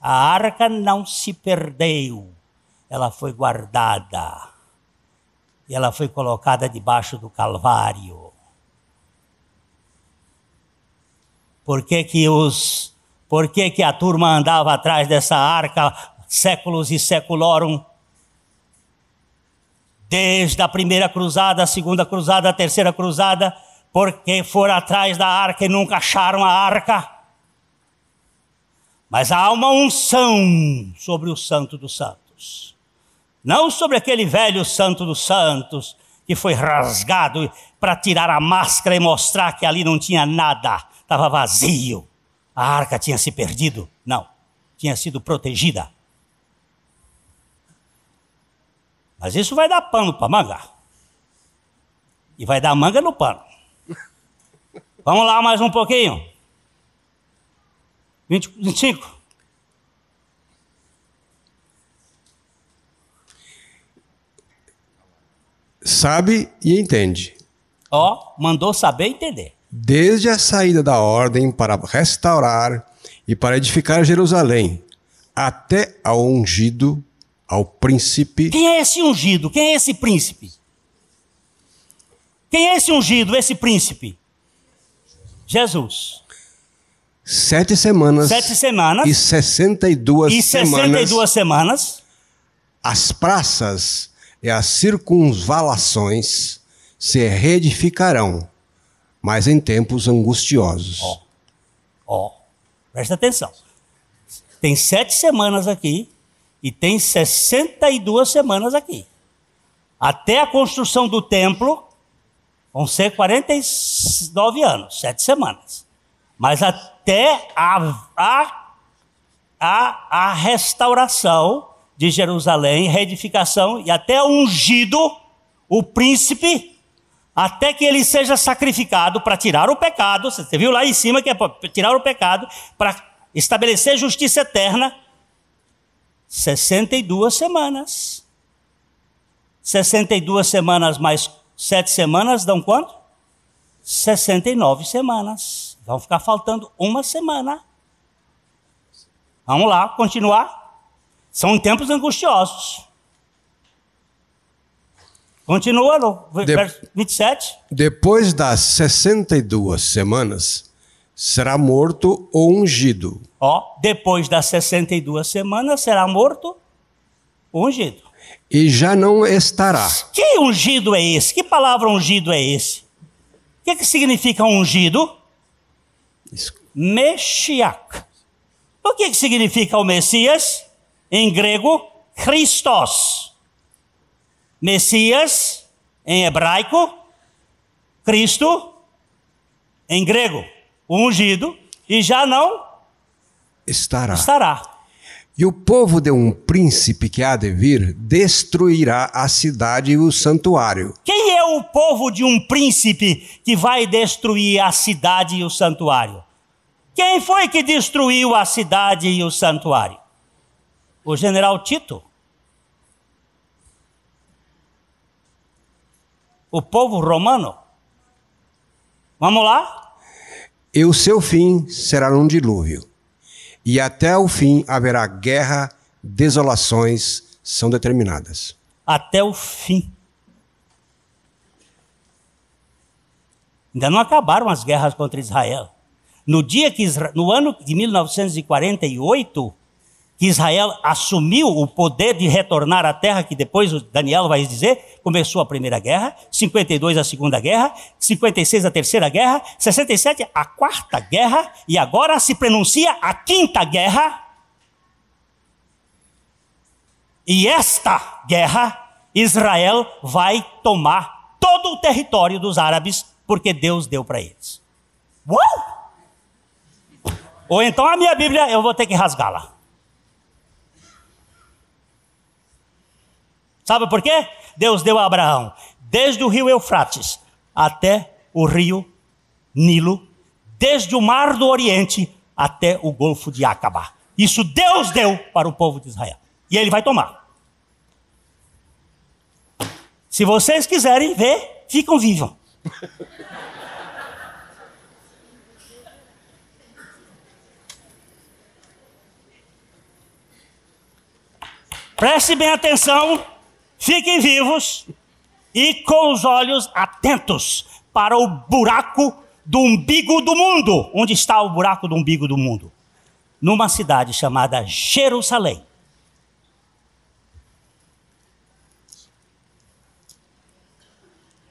A arca não se perdeu. Ela foi guardada. E ela foi colocada debaixo do Calvário. Por que, que os. Por que, que a turma andava atrás dessa arca séculos e seculorum? desde a primeira cruzada, a segunda cruzada, a terceira cruzada, porque foram atrás da arca e nunca acharam a arca. Mas há uma unção sobre o Santo dos Santos. Não sobre aquele velho Santo dos Santos que foi rasgado para tirar a máscara e mostrar que ali não tinha nada, estava vazio. A arca tinha se perdido. Não, tinha sido protegida. Mas isso vai dar pano para mangar. E vai dar manga no pano. *laughs* Vamos lá mais um pouquinho. 20, 25. Sabe e entende. Ó, oh, mandou saber e entender. Desde a saída da ordem para restaurar e para edificar Jerusalém, até ao ungido ao príncipe. Quem é esse ungido? Quem é esse príncipe? Quem é esse ungido, esse príncipe? Jesus. Sete semanas. Sete semanas. E sessenta e duas semanas. E sessenta e duas semanas. As praças e as circunvalações se reedificarão, mas em tempos angustiosos. Ó, oh. ó, oh. presta atenção. Tem sete semanas aqui e tem 62 semanas aqui. Até a construção do templo, vão ser 49 anos, sete semanas. Mas até a, a, a, a restauração de Jerusalém, reedificação, e até ungido o príncipe até que ele seja sacrificado para tirar o pecado. Você viu lá em cima que é para tirar o pecado, para estabelecer justiça eterna. 62 semanas. 62 semanas mais 7 semanas dão quanto? 69 semanas. Vão ficar faltando uma semana. Vamos lá, continuar. São tempos angustiosos. Continua no verso 27. Depois das 62 semanas, será morto ou ungido. Ó, depois das 62 semanas será morto ou ungido. E já não estará. Que ungido é esse? Que palavra ungido é esse? O que, é que significa ungido? Isso. Meshiach. O que, é que significa o Messias? Em grego, Christos. Messias, em hebraico, Cristo, em grego o ungido, e já não estará. estará. E o povo de um príncipe que há de vir destruirá a cidade e o santuário. Quem é o povo de um príncipe que vai destruir a cidade e o santuário? Quem foi que destruiu a cidade e o santuário? O general Tito. O povo romano. Vamos lá? E o seu fim será um dilúvio. E até o fim haverá guerra, desolações são determinadas. Até o fim. Ainda não acabaram as guerras contra Israel. No dia que no ano de 1948, Israel assumiu o poder de retornar à terra, que depois Daniel vai dizer, começou a primeira guerra, 52 a segunda guerra, 56 a terceira guerra, 67 a quarta guerra, e agora se pronuncia a quinta guerra. E esta guerra, Israel vai tomar todo o território dos árabes, porque Deus deu para eles. Ou então a minha Bíblia eu vou ter que rasgá-la. Sabe por quê? Deus deu a Abraão, desde o rio Eufrates até o rio Nilo, desde o mar do Oriente até o Golfo de Acaba. Isso Deus deu para o povo de Israel. E ele vai tomar. Se vocês quiserem ver, ficam vivos. *laughs* Preste bem atenção Fiquem vivos e com os olhos atentos para o buraco do umbigo do mundo. Onde está o buraco do umbigo do mundo? Numa cidade chamada Jerusalém.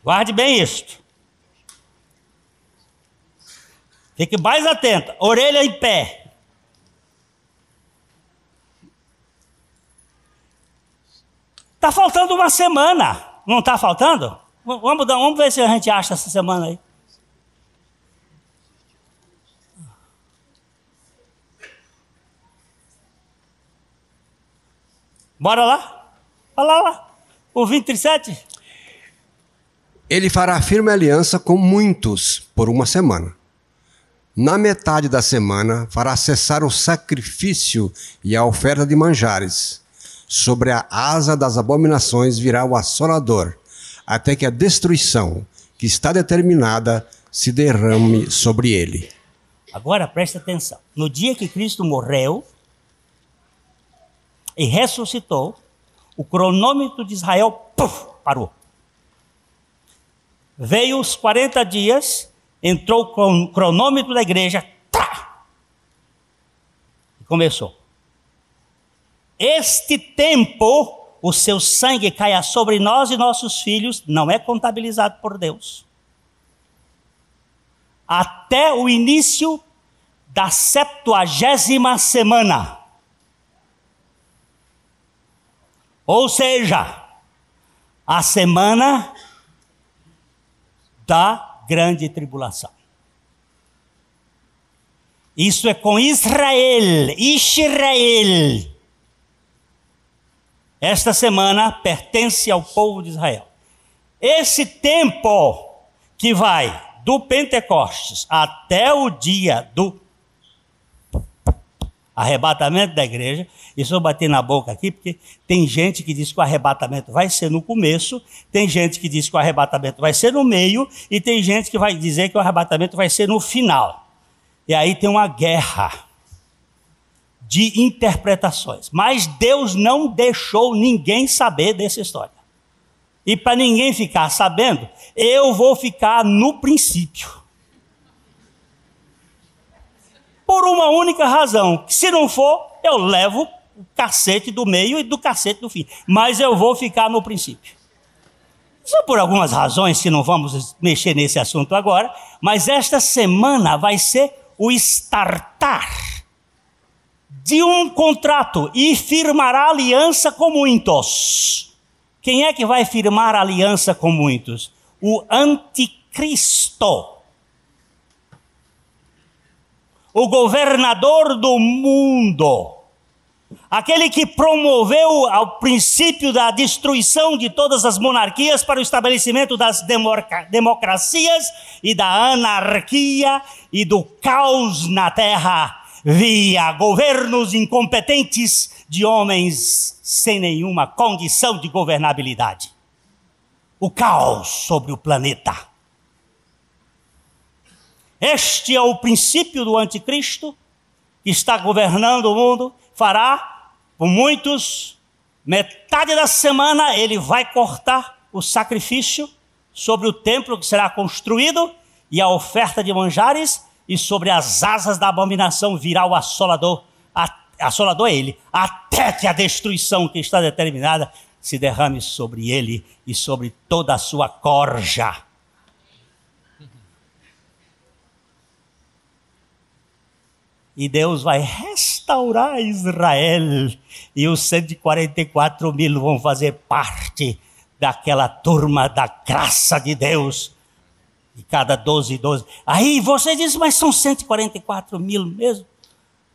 Guarde bem isto. Fique mais atento, orelha em pé. Está faltando uma semana. Não está faltando? Vamos, dar, vamos ver se a gente acha essa semana aí. Bora lá? Olha lá, lá. O 27. Ele fará firme aliança com muitos por uma semana. Na metade da semana fará cessar o sacrifício e a oferta de manjares Sobre a asa das abominações virá o assolador, até que a destruição que está determinada se derrame sobre ele. Agora preste atenção. No dia que Cristo morreu e ressuscitou, o cronômetro de Israel puff, parou. Veio os 40 dias, entrou o cronômetro da igreja, tá, e começou este tempo o seu sangue caia sobre nós e nossos filhos, não é contabilizado por Deus. Até o início da septuagésima semana. Ou seja, a semana da grande tribulação. Isso é com Israel, Israel esta semana pertence ao povo de Israel. Esse tempo que vai do Pentecostes até o dia do arrebatamento da igreja, e só bater na boca aqui, porque tem gente que diz que o arrebatamento vai ser no começo, tem gente que diz que o arrebatamento vai ser no meio, e tem gente que vai dizer que o arrebatamento vai ser no final. E aí tem uma guerra de interpretações. Mas Deus não deixou ninguém saber dessa história. E para ninguém ficar sabendo, eu vou ficar no princípio. Por uma única razão: se não for, eu levo o cacete do meio e do cacete do fim. Mas eu vou ficar no princípio. Só por algumas razões que não vamos mexer nesse assunto agora, mas esta semana vai ser o startar de um contrato e firmará aliança com muitos. Quem é que vai firmar aliança com muitos? O anticristo. O governador do mundo. Aquele que promoveu ao princípio da destruição de todas as monarquias para o estabelecimento das democracias e da anarquia e do caos na terra via governos incompetentes de homens sem nenhuma condição de governabilidade. O caos sobre o planeta. Este é o princípio do anticristo que está governando o mundo, fará por muitos metade da semana ele vai cortar o sacrifício sobre o templo que será construído e a oferta de manjares e sobre as asas da abominação virá o assolador, a, assolador é ele, até que a destruição que está determinada se derrame sobre ele e sobre toda a sua corja. E Deus vai restaurar Israel. E os 144 mil vão fazer parte daquela turma da graça de Deus de cada 12, 12. Aí você diz, mas são 144 mil mesmo?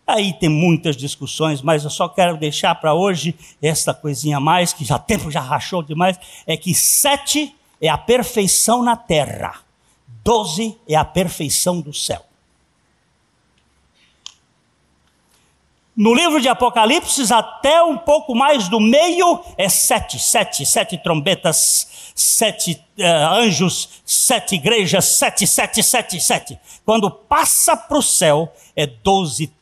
Aí tem muitas discussões, mas eu só quero deixar para hoje esta coisinha a mais, que já *laughs* tempo já rachou demais, é que sete é a perfeição na terra, doze é a perfeição do céu. No livro de Apocalipse, até um pouco mais do meio, é sete, sete, sete trombetas, sete uh, anjos, sete igrejas, sete, sete, sete, sete. Quando passa para o céu, é doze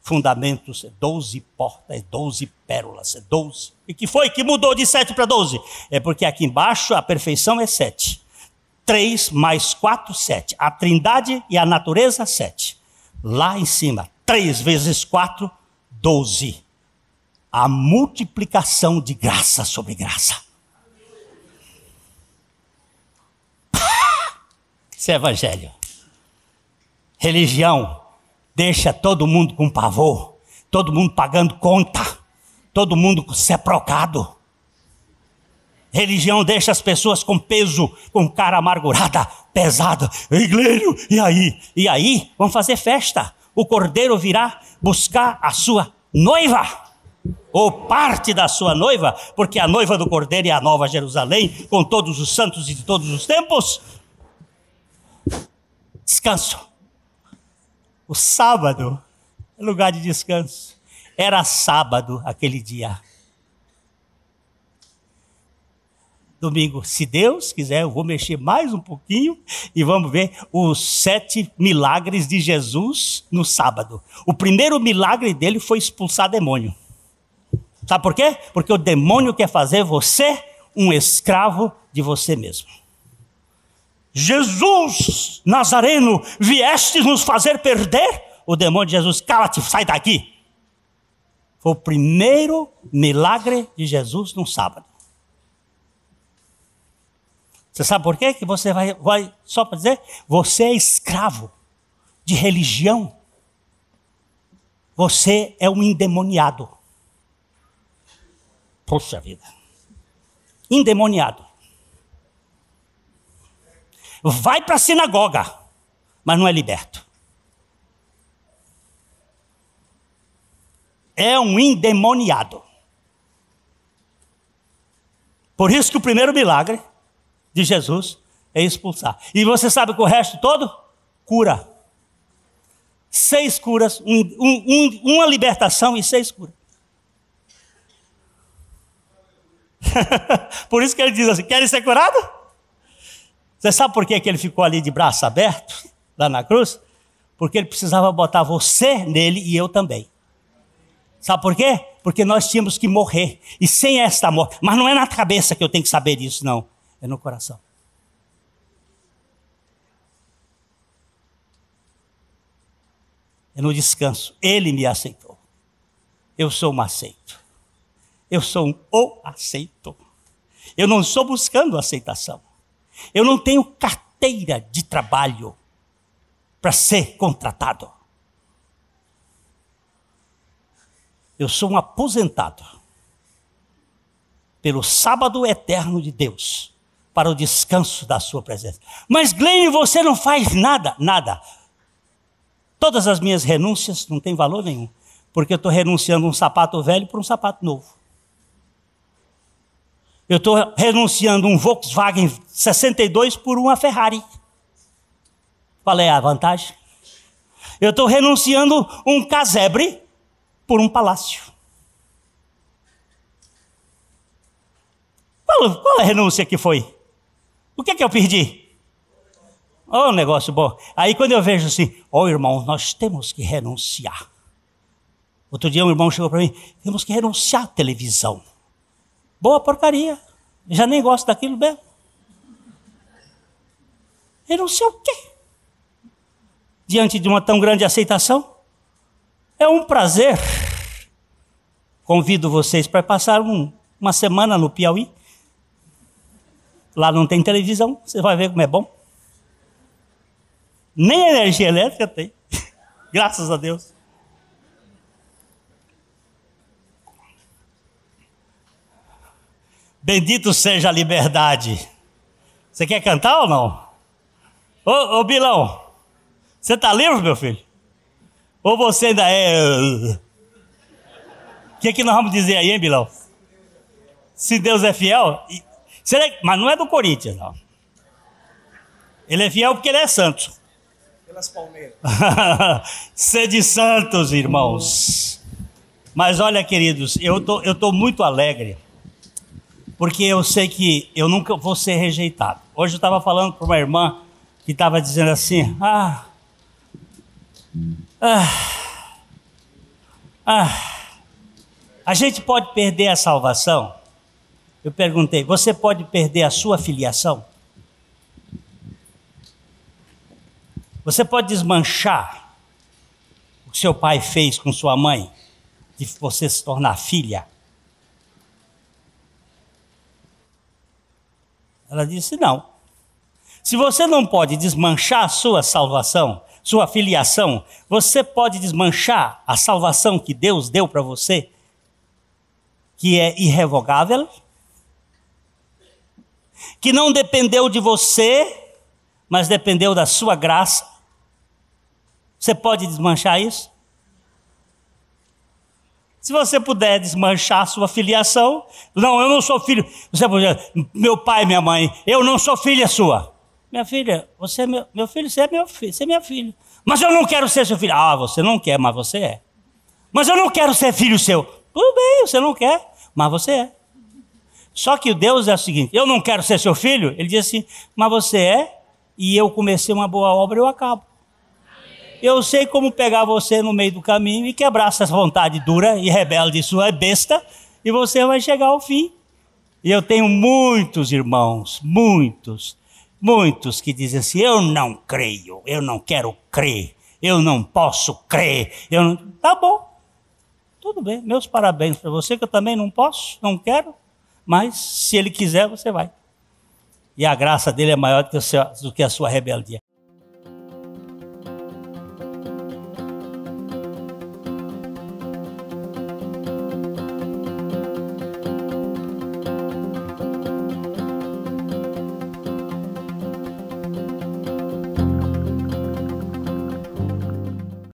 fundamentos, é doze portas, é doze pérolas, é doze. E que foi que mudou de sete para doze? É porque aqui embaixo a perfeição é sete. três mais quatro, sete. A trindade e a natureza, sete. Lá em cima, três vezes quatro 12. A multiplicação de graça sobre graça. *laughs* Isso é evangelho. Religião deixa todo mundo com pavor, todo mundo pagando conta, todo mundo seprocado. Religião deixa as pessoas com peso, com cara amargurada, pesada. Igreja, e aí? E aí? Vamos fazer festa o cordeiro virá buscar a sua noiva, ou parte da sua noiva, porque a noiva do cordeiro é a nova Jerusalém, com todos os santos e de todos os tempos. Descanso. O sábado é lugar de descanso. Era sábado aquele dia. domingo, se Deus quiser, eu vou mexer mais um pouquinho e vamos ver os sete milagres de Jesus no sábado. O primeiro milagre dele foi expulsar demônio. Sabe por quê? Porque o demônio quer fazer você um escravo de você mesmo. Jesus Nazareno, vieste nos fazer perder? O demônio de Jesus, cala-te, sai daqui. Foi o primeiro milagre de Jesus no sábado. Você sabe por quê? Que você vai, vai só para dizer, você é escravo de religião. Você é um endemoniado. Poxa vida. Endemoniado. Vai para a sinagoga, mas não é liberto. É um endemoniado. Por isso que o primeiro milagre de Jesus é expulsar. E você sabe que o resto todo? Cura. Seis curas, um, um, uma libertação e seis curas. *laughs* por isso que ele diz assim: querem ser curado? Você sabe por que, que ele ficou ali de braço aberto, lá na cruz? Porque ele precisava botar você nele e eu também. Sabe por quê? Porque nós tínhamos que morrer. E sem esta morte. Mas não é na cabeça que eu tenho que saber disso, não é no coração. É no descanso. Ele me aceitou. Eu sou um aceito. Eu sou um o aceito. Eu não estou buscando aceitação. Eu não tenho carteira de trabalho para ser contratado. Eu sou um aposentado pelo sábado eterno de Deus para o descanso da sua presença. Mas Glenn, você não faz nada, nada. Todas as minhas renúncias não têm valor nenhum, porque eu estou renunciando um sapato velho por um sapato novo. Eu estou renunciando um Volkswagen 62 por uma Ferrari. Qual é a vantagem? Eu estou renunciando um casebre por um palácio. Qual, qual a renúncia que foi? O que é que eu perdi? oh, negócio bom. Aí quando eu vejo assim, ó oh, irmão, nós temos que renunciar. Outro dia um irmão chegou para mim, temos que renunciar à televisão. Boa porcaria. Já nem gosto daquilo mesmo. Renunciar o quê? Diante de uma tão grande aceitação? É um prazer. Convido vocês para passar um, uma semana no Piauí. Lá não tem televisão, você vai ver como é bom. Nem energia elétrica tem. *laughs* Graças a Deus. Bendito seja a liberdade. Você quer cantar ou não? Ô, ô Bilão, você está livre, meu filho? Ou você ainda é. Eh, o que, que nós vamos dizer aí, hein, Bilão? Se Deus é fiel, mas não é do Corinthians, não. Ele é fiel porque ele é santo. Pelas palmeiras. *laughs* Sede santos, irmãos. Mas olha, queridos, eu tô, eu tô muito alegre. Porque eu sei que eu nunca vou ser rejeitado. Hoje eu estava falando para uma irmã que estava dizendo assim: ah, ah, ah, a gente pode perder a salvação? Eu perguntei: você pode perder a sua filiação? Você pode desmanchar o que seu pai fez com sua mãe, de você se tornar filha? Ela disse: não. Se você não pode desmanchar a sua salvação, sua filiação, você pode desmanchar a salvação que Deus deu para você, que é irrevogável? que não dependeu de você, mas dependeu da sua graça. Você pode desmanchar isso? Se você puder desmanchar a sua filiação, não, eu não sou filho. Você pode, meu pai, minha mãe, eu não sou filha sua. Minha filha, você é meu, meu filho, você é meu filho, você é minha filha. Mas eu não quero ser seu filho. Ah, você não quer, mas você é. Mas eu não quero ser filho seu. Tudo bem, você não quer, mas você é. Só que Deus é o seguinte: eu não quero ser seu filho. Ele diz assim, mas você é, e eu comecei uma boa obra, eu acabo. Eu sei como pegar você no meio do caminho e quebrar essa vontade dura e rebelde sua é besta, e você vai chegar ao fim. E eu tenho muitos irmãos, muitos, muitos que dizem assim: eu não creio, eu não quero crer, eu não posso crer, eu não... tá bom, tudo bem, meus parabéns para você que eu também não posso, não quero. Mas se ele quiser, você vai. E a graça dele é maior do que a sua, rebeldia.